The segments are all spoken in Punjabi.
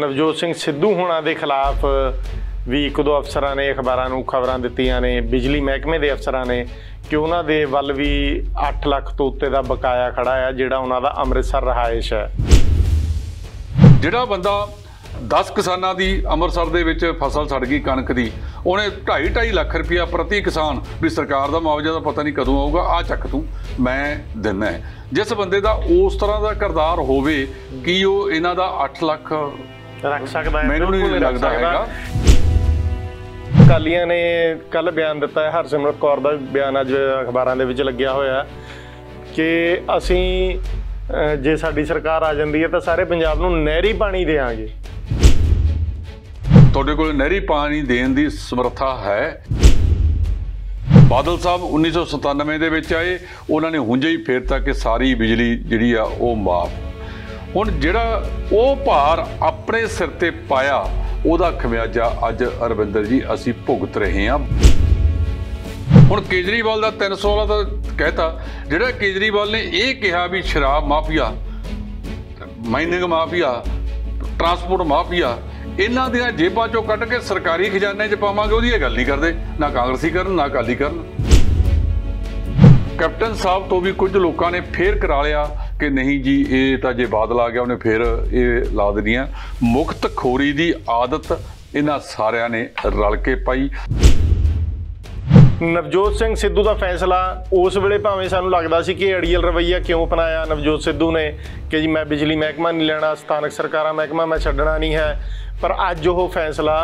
ਨਵਜੋਤ ਸਿੰਘ ਸਿੱਧੂ ਹੋਣਾ ਦੇ ਖਿਲਾਫ ਵੀ ਇੱਕ ਦੋ ਅਫਸਰਾਂ ਨੇ ਅਖਬਾਰਾਂ ਨੂੰ ਖਬਰਾਂ ਦਿੱਤੀਆਂ ਨੇ ਬਿਜਲੀ ਮਹਿਕਮੇ ਦੇ ਅਫਸਰਾਂ ਨੇ ਕਿ ਉਹਨਾਂ ਦੇ ਵੱਲ ਵੀ 8 ਲੱਖ ਤੋਂ ਉੱਤੇ ਦਾ ਬਕਾਇਆ ਖੜਾ ਆ ਜਿਹੜਾ ਉਹਨਾਂ ਦਾ ਅੰਮ੍ਰਿਤਸਰ ਰਹਾਇਸ਼ ਹੈ ਜਿਹੜਾ ਬੰਦਾ 10 ਕਿਸਾਨਾਂ ਦੀ ਅੰਮ੍ਰਿਤਸਰ ਦੇ ਵਿੱਚ ਫਸਲ ਸੜ ਗਈ ਕਣਕ ਦੀ ਉਹਨੇ 2.5 2.5 ਲੱਖ ਰੁਪਇਆ ਪ੍ਰਤੀ ਕਿਸਾਨ ਵੀ ਸਰਕਾਰ ਦਾ ਮੁਆਵਜ਼ਾ ਤਾਂ ਪਤਾ ਨਹੀਂ ਕਦੋਂ ਆਊਗਾ ਆ ਚੱਕ ਤੂੰ ਮੈਂ ਦਿੰਨਾ ਜਿਸ ਬੰਦੇ ਦਾ ਉਸ ਤਰ੍ਹਾਂ ਦਾ ਕਰਦਾਰ ਹੋਵੇ ਕਿ ਉਹ ਇਹਨਾਂ ਦਾ 8 ਲੱਖ ਰੱਖ ਸਕਦਾ ਹੈ ਮੈਨੂੰ ਨਹੀਂ ਲੱਗਦਾ ਹੈਗਾ ਕਾਲੀਆਂ ਨੇ ਕੱਲ ਬਿਆਨ ਦਿੱਤਾ ਹੈ ਹਰਸਿਮਰਤ ਕੌਰ ਦਾ ਬਿਆਨ ਅੱਜ ਅਖਬਾਰਾਂ ਦੇ ਵਿੱਚ ਲੱਗਿਆ ਹੋਇਆ ਕਿ ਅਸੀਂ ਜੇ ਸਾਡੀ ਸਰਕਾਰ ਆ ਜਾਂਦੀ ਹੈ ਤਾਂ ਸਾਰੇ ਪੰਜਾਬ ਨੂੰ ਨਹਿਰੀ ਪਾਣੀ ਦੇਵਾਂਗੇ ਤੁਹਾਡੇ ਕੋਲ ਨਹਿਰੀ ਪਾਣੀ ਦੇਣ ਦੀ ਸਮਰੱਥਾ ਹੈ ਬਾਦਲ ਸਾਹਿਬ 1997 ਦੇ ਵਿੱਚ ਆਏ ਉਹਨਾਂ ਨੇ ਹੁੰਜੇ ਹੀ ਫੇਰ ਤੱਕ ਕਿ ਸਾਰੀ ਬਿਜਲੀ ਜਿਹੜੀ ਆ ਉਹ ਮਾਫ ਹੁਣ ਜਿਹੜਾ ਉਹ ਭਾਰ ਆਪਣੇ ਸਿਰ ਤੇ ਪਾਇਆ ਉਹਦਾ ਖਮਿਆਜਾ ਅੱਜ ਅਰਵਿੰਦਰ ਜੀ ਅਸੀਂ ਭੁਗਤ ਰਹੇ ਹਾਂ ਹੁਣ ਕੇਜਰੀਵਾਲ ਦਾ 300 ਵਾਲਾ ਤਾਂ ਕਹਿਤਾ ਜਿਹੜਾ ਕੇਜਰੀਵਾਲ ਨੇ ਇਹ ਕਿਹਾ ਵੀ ਸ਼ਰਾਬ mafia mining mafia transport mafia ਇਹਨਾਂ ਦੀਆਂ ਜੇਬਾਂ ਚੋਂ ਕੱਢ ਕੇ ਸਰਕਾਰੀ ਖਜ਼ਾਨੇ 'ਚ ਪਾਵਾਂਗੇ ਉਹਦੀ ਇਹ ਗੱਲ ਨਹੀਂ ਕਰਦੇ ਨਾ ਕਾਂਗਰਸੀ ਕਰਨ ਨਾ ਕਾਲੀ ਕਰਨ ਕੈਪਟਨ ਸਾਹਿਬ ਤੋਂ ਵੀ ਕੁਝ ਲੋਕਾਂ ਨੇ ਫੇਰ ਕਰਾ ਲਿਆ ਕਿ ਨਹੀਂ ਜੀ ਇਹ ਤਾਂ ਜੇ ਬਾਦਲ ਆ ਗਿਆ ਉਹਨੇ ਫੇਰ ਇਹ ਲਾ ਦੇਣੀ ਮੁਕਤ ਖੋਰੀ ਦੀ ਆਦਤ ਇਹਨਾਂ ਸਾਰਿਆਂ ਨੇ ਰਲ ਕੇ ਪਾਈ ਨਵਜੋਤ ਸਿੰਘ ਸਿੱਧੂ ਦਾ ਫੈਸਲਾ ਉਸ ਵੇਲੇ ਭਾਵੇਂ ਸਾਨੂੰ ਲੱਗਦਾ ਸੀ ਕਿ ਅੜੀਅਲ ਰਵਈਆ ਕਿਉਂ ਅਪਣਾਇਆ ਨਵਜੋਤ ਸਿੱਧੂ ਨੇ ਕਿ ਜੀ ਮੈਂ ਬਿਜਲੀ ਮਹਿਕਮਾ ਨਹੀਂ ਲੈਣਾ ਸਥਾਨਕ ਸਰਕਾਰਾਂ ਮਹਿਕਮਾ ਮੈਂ ਛੱਡਣਾ ਨਹੀਂ ਹੈ ਪਰ ਅੱਜ ਉਹ ਫੈਸਲਾ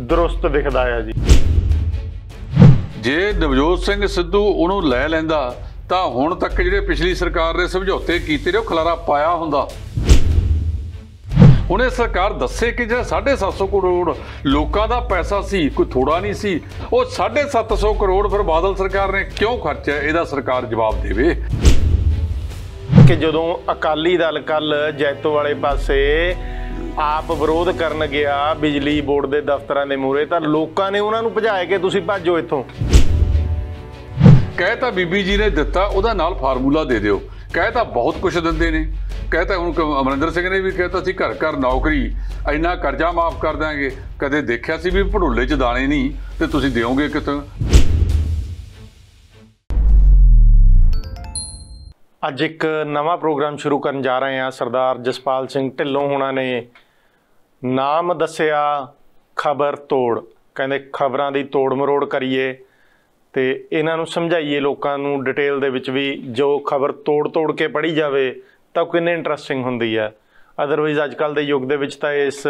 ਦਰੁਸਤ ਦਿਖਦਾ ਹੈ ਜੀ ਜੇ ਨਵਜੋਤ ਸਿੰਘ ਸਿੱਧੂ ਉਹਨੂੰ ਲੈ ਲੈਂਦਾ ਤਾਂ ਹੁਣ ਤੱਕ ਜਿਹੜੇ ਪਿਛਲੀ ਸਰਕਾਰ ਦੇ ਸਮਝੌਤੇ ਕੀਤੇ ਰਹੇ ਉਹ ਖਲਾਰਾ ਪਾਇਆ ਹੁੰਦਾ ਹੁਣ ਇਹ ਸਰਕਾਰ ਦੱਸੇ ਕਿ ਜਿਹੜਾ 750 ਕਰੋੜ ਲੋਕਾਂ ਦਾ ਪੈਸਾ ਸੀ ਕੋਈ ਥੋੜਾ ਨਹੀਂ ਸੀ ਉਹ 750 ਕਰੋੜ ਫਿਰ ਬਾਦਲ ਸਰਕਾਰ ਨੇ ਕਿਉਂ ਖਰਚਿਆ ਇਹਦਾ ਸਰਕਾਰ ਜਵਾਬ ਦੇਵੇ ਕਿ ਜਦੋਂ ਅਕਾਲੀ ਦਲ ਕੱਲ ਜੈਤੋ ਵਾਲੇ ਪਾਸੇ ਆਪ ਵਿਰੋਧ ਕਰਨ ਗਿਆ ਬਿਜਲੀ ਬੋਰਡ ਦੇ ਦਫ਼ਤਰਾਂ ਦੇ ਮੂਹਰੇ ਤਾਂ ਲੋਕਾਂ ਨੇ ਉਹਨਾਂ ਨੂੰ ਭਜਾਇਆ ਕਿ ਤੁਸੀਂ ਭੱਜੋ ਇੱਥੋਂ ਕਹਿ ਤਾਂ ਬੀਬੀ ਜੀ ਨੇ ਦਿੱਤਾ ਉਹਦਾ ਨਾਲ ਫਾਰਮੂਲਾ ਦੇ ਦਿਓ ਕਹਿ ਤਾਂ ਬਹੁਤ ਕੁਝ ਦਿੰਦੇ ਨੇ ਕਹਤਾ ਹੁਣ ਅਮਰਿੰਦਰ ਸਿੰਘ ਨੇ ਵੀ ਕਹਤਾ ਸੀ ਘਰ ਘਰ ਨੌਕਰੀ ਇੰਨਾ ਕਰਜ਼ਾ ਮਾਫ ਕਰ ਦਾਂਗੇ ਕਦੇ ਦੇਖਿਆ ਸੀ ਵੀ ਭੜੋਲੇ 'ਚ ਦਾਣੇ ਨਹੀਂ ਤੇ ਤੁਸੀਂ ਦਿਓਗੇ ਕਿਥੋਂ ਅੱਜ ਇੱਕ ਨਵਾਂ ਪ੍ਰੋਗਰਾਮ ਸ਼ੁਰੂ ਕਰਨ ਜਾ ਰਹੇ ਹਾਂ ਸਰਦਾਰ ਜਸਪਾਲ ਸਿੰਘ ਢਿੱਲੋਂ ਹੁਣਾਂ ਨੇ ਨਾਮ ਦੱਸਿਆ ਖਬਰ ਤੋੜ ਕਹਿੰਦੇ ਖਬਰਾਂ ਦੀ ਤੋੜ ਮਰੋੜ ਕਰੀਏ ਤੇ ਇਹਨਾਂ ਨੂੰ ਸਮਝਾਈਏ ਲੋਕਾਂ ਨੂੰ ਡਿਟੇਲ ਦੇ ਵਿੱਚ ਵੀ ਜੋ ਖਬਰ ਤੋੜ ਤੋੜ ਕੇ ਪੜ੍ਹੀ ਜਾਵੇ ਤਾਂ ਕਿੰਨੇ ਇੰਟਰਸਟਿੰਗ ਹੁੰਦੀ ਆ ਅਦਰਵਾਈਜ਼ ਅੱਜ ਕੱਲ ਦੇ ਯੁੱਗ ਦੇ ਵਿੱਚ ਤਾਂ ਇਸ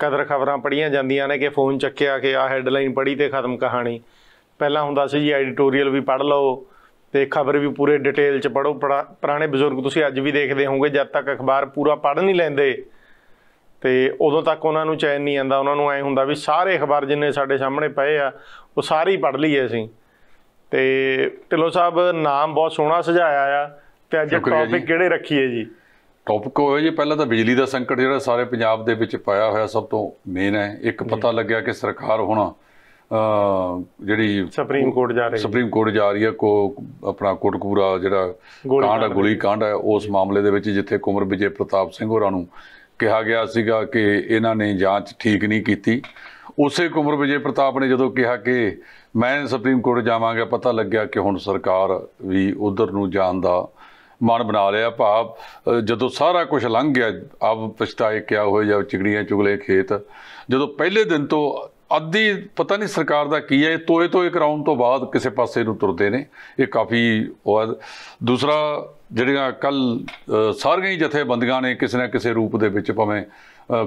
ਕਦਰ ਖਬਰਾਂ ਪੜੀਆਂ ਜਾਂਦੀਆਂ ਨੇ ਕਿ ਫੋਨ ਚੱਕਿਆ ਕਿ ਆ ਹੈਡਲਾਈਨ ਪੜੀ ਤੇ ਖਤਮ ਕਹਾਣੀ ਪਹਿਲਾਂ ਹੁੰਦਾ ਸੀ ਜੀ ਐਡੀਟੋਰੀਅਲ ਵੀ ਪੜ ਲਓ ਤੇ ਖਬਰ ਵੀ ਪੂਰੇ ਡਿਟੇਲ ਚ ਪੜੋ ਪੁਰਾਣੇ ਬਜ਼ੁਰਗ ਤੁਸੀਂ ਅੱਜ ਵੀ ਦੇਖਦੇ ਹੋਵੋਗੇ ਜਦ ਤੱਕ ਅਖਬਾਰ ਪੂਰਾ ਪੜ ਨਹੀਂ ਲੈਂਦੇ ਤੇ ਉਦੋਂ ਤੱਕ ਉਹਨਾਂ ਨੂੰ ਚੈਨ ਨਹੀਂ ਆਂਦਾ ਉਹਨਾਂ ਨੂੰ ਐ ਹੁੰਦਾ ਵੀ ਸਾਰੇ ਅਖਬਾਰ ਜਿੰਨੇ ਸਾਡੇ ਸਾਹਮਣੇ ਪਏ ਆ ਉਹ ਸਾਰੇ ਹੀ ਪੜ ਲਈਏ ਅਸੀਂ ਤੇ ਢਿੱਲੋਂ ਸਾਹਿਬ ਨਾਮ ਬਹੁਤ ਸੋਹਣਾ ਸੁਝਾਇਆ ਆ ਤੇ ਅੱਜ ਟੌਪਿਕ ਕਿਹੜੇ ਰੱਖੀਏ ਜੀ ਟੌਪਿਕ ਹੋਇਆ ਜੀ ਪਹਿਲਾਂ ਤਾਂ ਬਿਜਲੀ ਦਾ ਸੰਕਟ ਜਿਹੜਾ ਸਾਰੇ ਪੰਜਾਬ ਦੇ ਵਿੱਚ ਪਾਇਆ ਹੋਇਆ ਸਭ ਤੋਂ ਮੇਨ ਹੈ ਇੱਕ ਪਤਾ ਲੱਗਿਆ ਕਿ ਸਰਕਾਰ ਹੁਣ ਅ ਜਿਹੜੀ ਸੁਪਰੀਮ ਕੋਰਟ ਜਾ ਰਹੀ ਸੁਪਰੀਮ ਕੋਰਟ ਜਾ ਰਹੀ ਹੈ ਕੋ ਆਪਣਾ ਕੋਟਕਪੂਰਾ ਜਿਹੜਾ ਕਾਂਡ ਹੈ ਗੋਲੀ ਕਾਂਡ ਹੈ ਉਸ ਮਾਮਲੇ ਦੇ ਵਿੱਚ ਜਿੱਥੇ ਕੁਮਰ ਵਿਜੇ ਪ੍ਰਤਾਪ ਸਿੰਘ ਹੋਰਾਂ ਨੂੰ ਕਿਹਾ ਗਿਆ ਸੀਗਾ ਕਿ ਇਹਨਾਂ ਨੇ ਜਾਂਚ ਠੀਕ ਨਹੀਂ ਕੀਤੀ ਉਸੇ ਕੁਮਰ ਵਿਜੇ ਪ੍ਰਤਾਪ ਨੇ ਜਦੋਂ ਕਿਹਾ ਕਿ ਮੈਂ ਸੁਪਰੀਮ ਕੋਰਟ ਜਾਵਾਂਗਾ ਪਤਾ ਲੱਗਿਆ ਕਿ ਹੁਣ ਸਰਕਾਰ ਵੀ ਉਧਰ ਨੂੰ ਜਾਣ ਦਾ ਮਨ ਬਣਾ ਲਿਆ ਭਾਵ ਜਦੋਂ ਸਾਰਾ ਕੁਝ ਲੰਘ ਗਿਆ ਆਪ ਪਛਤਾਏ ਕਿਆ ਹੋਏ ਜਾਂ ਚਿਗੜੀਆਂ ਚੁਗਲੇ ਖੇਤ ਜਦੋਂ ਪਹਿਲੇ ਦਿਨ ਤੋਂ ਅੱਧੀ ਪਤਾ ਨਹੀਂ ਸਰਕਾਰ ਦਾ ਕੀ ਹੈ ਤੋਏ ਤੋਏ ਕਰਾਉਣ ਤੋਂ ਬਾਅਦ ਕਿਸੇ ਪਾਸੇ ਨੂੰ ਤੁਰਦੇ ਨੇ ਇਹ ਕਾਫੀ ਦੂਸਰਾ ਜਿਹੜੀਆਂ ਕੱਲ ਸਾਰੀਆਂ ਹੀ ਜਥੇਬੰਦੀਆਂ ਨੇ ਕਿਸੇ ਨਾ ਕਿਸੇ ਰੂਪ ਦੇ ਵਿੱਚ ਭਾਵੇਂ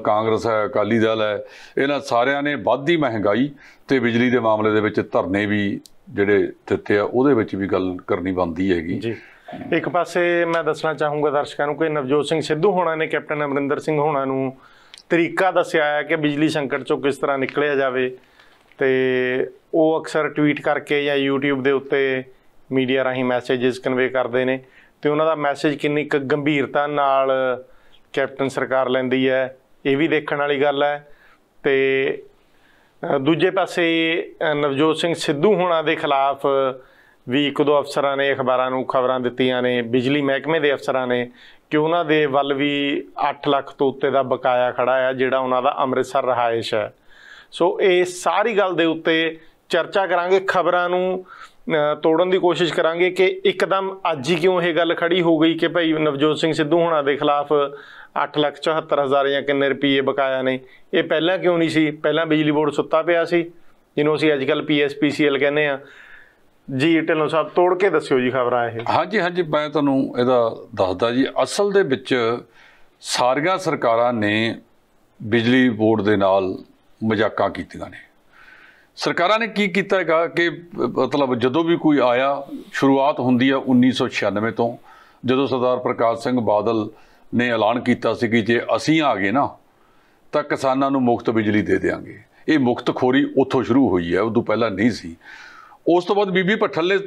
ਕਾਂਗਰਸ ਹੈ ਅਕਾਲੀ ਦਲ ਹੈ ਇਹਨਾਂ ਸਾਰਿਆਂ ਨੇ ਵੱਧਦੀ ਮਹਿੰਗਾਈ ਤੇ ਬਿਜਲੀ ਦੇ ਮਾਮਲੇ ਦੇ ਵਿੱਚ ਧਰਨੇ ਵੀ ਜਿਹੜੇ ਦਿੱਤੇ ਆ ਉਹਦੇ ਵਿੱਚ ਵੀ ਗੱਲ ਕਰਨੀ ਬੰਦੀ ਹੈਗੀ ਜੀ ਇੱਕ ਪਾਸੇ ਮੈਂ ਦੱਸਣਾ ਚਾਹੂੰਗਾ ਦਰਸ਼ਕਾਂ ਨੂੰ ਕਿ ਨਵਜੋਤ ਸਿੰਘ ਸਿੱਧੂ ਹੋਣਾ ਨੇ ਕੈਪਟਨ ਅਮਰਿੰਦਰ ਸਿੰਘ ਹੋਣਾ ਨੂੰ ਤਰੀਕਾ ਦੱਸਿਆ ਹੈ ਕਿ ਬਿਜਲੀ ਸੰਕਟ ਚੋਂ ਕਿਸ ਤਰ੍ਹਾਂ ਨਿਕਲਿਆ ਜਾਵੇ ਤੇ ਉਹ ਅਕਸਰ ਟਵੀਟ ਕਰਕੇ ਜਾਂ YouTube ਦੇ ਉੱਤੇ ਮੀਡੀਆ ਰਾਹੀਂ ਮੈਸੇजेस ਕਨਵੇ ਕਰਦੇ ਨੇ ਤੇ ਉਹਨਾਂ ਦਾ ਮੈਸੇਜ ਕਿੰਨੀ ਇੱਕ ਗੰਭੀਰਤਾ ਨਾਲ ਕੈਪਟਨ ਸਰਕਾਰ ਲੈਂਦੀ ਹੈ ਇਹ ਵੀ ਦੇਖਣ ਵਾਲੀ ਗੱਲ ਹੈ ਤੇ ਦੂਜੇ ਪਾਸੇ ਨਵਜੋਤ ਸਿੰਘ ਸਿੱਧੂ ਹੋਣਾ ਦੇ ਖਿਲਾਫ ਵੀ ਇੱਕ ਦੋ ਅਫਸਰਾਂ ਨੇ ਅਖਬਾਰਾਂ ਨੂੰ ਖਬਰਾਂ ਦਿੱਤੀਆਂ ਨੇ ਬਿਜਲੀ ਮਹਿਕਮੇ ਦੇ ਅਫਸਰਾਂ ਨੇ ਕਿ ਉਹਨਾਂ ਦੇ ਵੱਲ ਵੀ 8 ਲੱਖ ਤੋਂ ਉੱਤੇ ਦਾ ਬਕਾਇਆ ਖੜਾ ਆ ਜਿਹੜਾ ਉਹਨਾਂ ਦਾ ਅੰਮ੍ਰਿਤਸਰ ਰਹਾਇਸ਼ ਹੈ ਸੋ ਇਹ ਸਾਰੀ ਗੱਲ ਦੇ ਉੱਤੇ ਚਰਚਾ ਕਰਾਂਗੇ ਖਬਰਾਂ ਨੂੰ ਤੋੜਨ ਦੀ ਕੋਸ਼ਿਸ਼ ਕਰਾਂਗੇ ਕਿ ਇੱਕਦਮ ਅੱਜ ਹੀ ਕਿਉਂ ਇਹ ਗੱਲ ਖੜੀ ਹੋ ਗਈ ਕਿ ਭਾਈ ਨਵਜੋਤ ਸਿੰਘ ਸਿੱਧੂ ਹੁਣਾਂ ਦੇ ਖਿਲਾਫ 874000 ਜਾਂ ਕਿੰਨੇ ਰੁਪਏ ਬਕਾਇਆ ਨੇ ਇਹ ਪਹਿਲਾਂ ਕਿਉਂ ਨਹੀਂ ਸੀ ਪਹਿਲਾਂ ਬਿਜਲੀ ਬੋਰਡ ਸੁੱਤਾ ਪਿਆ ਸੀ ਜਿਹਨੂੰ ਅਸੀਂ ਅੱਜਕੱਲ ਪੀਐਸਪੀਸੀਐਲ ਕਹਿੰਦੇ ਆ ਜੀ ਢਿੱਲੋਂ ਸਾਹਿਬ ਤੋੜ ਕੇ ਦੱਸਿਓ ਜੀ ਖਬਰਾਂ ਇਹ ਹਾਂਜੀ ਹਾਂਜੀ ਮੈਂ ਤੁਹਾਨੂੰ ਇਹਦਾ ਦੱਸਦਾ ਜੀ ਅਸਲ ਦੇ ਵਿੱਚ ਸਾਰੀਆਂ ਸਰਕਾਰਾਂ ਨੇ ਬਿਜਲੀ ਬੋਰਡ ਦੇ ਨਾਲ ਮਜ਼ਾਕਾਂ ਕੀਤੀਆਂ ਨੇ ਸਰਕਾਰਾਂ ਨੇ ਕੀ ਕੀਤਾ ਹੈਗਾ ਕਿ ਮਤਲਬ ਜਦੋਂ ਵੀ ਕੋਈ ਆਇਆ ਸ਼ੁਰੂਆਤ ਹੁੰਦੀ ਆ 1996 ਤੋਂ ਜਦੋਂ ਸਰਦਾਰ ਪ੍ਰਕਾਸ਼ ਸਿੰਘ ਬਾਦਲ ਨੇ ਐਲਾਨ ਕੀਤਾ ਸੀ ਕਿ ਜੇ ਅਸੀਂ ਆ ਗਏ ਨਾ ਤਾਂ ਕਿਸਾਨਾਂ ਨੂੰ ਮੁਫਤ ਬਿਜਲੀ ਦੇ ਦੇਵਾਂਗੇ ਇਹ ਮੁਕਤ ਖੋਰੀ ਉੱਥੋਂ ਸ਼ੁਰੂ ਹੋਈ ਹੈ ਉਦੋਂ ਪਹਿਲਾਂ ਨਹੀਂ ਸੀ ਉਸ ਤੋਂ ਬਾਅਦ ਬੀਬੀ ਭੱਠਲੇ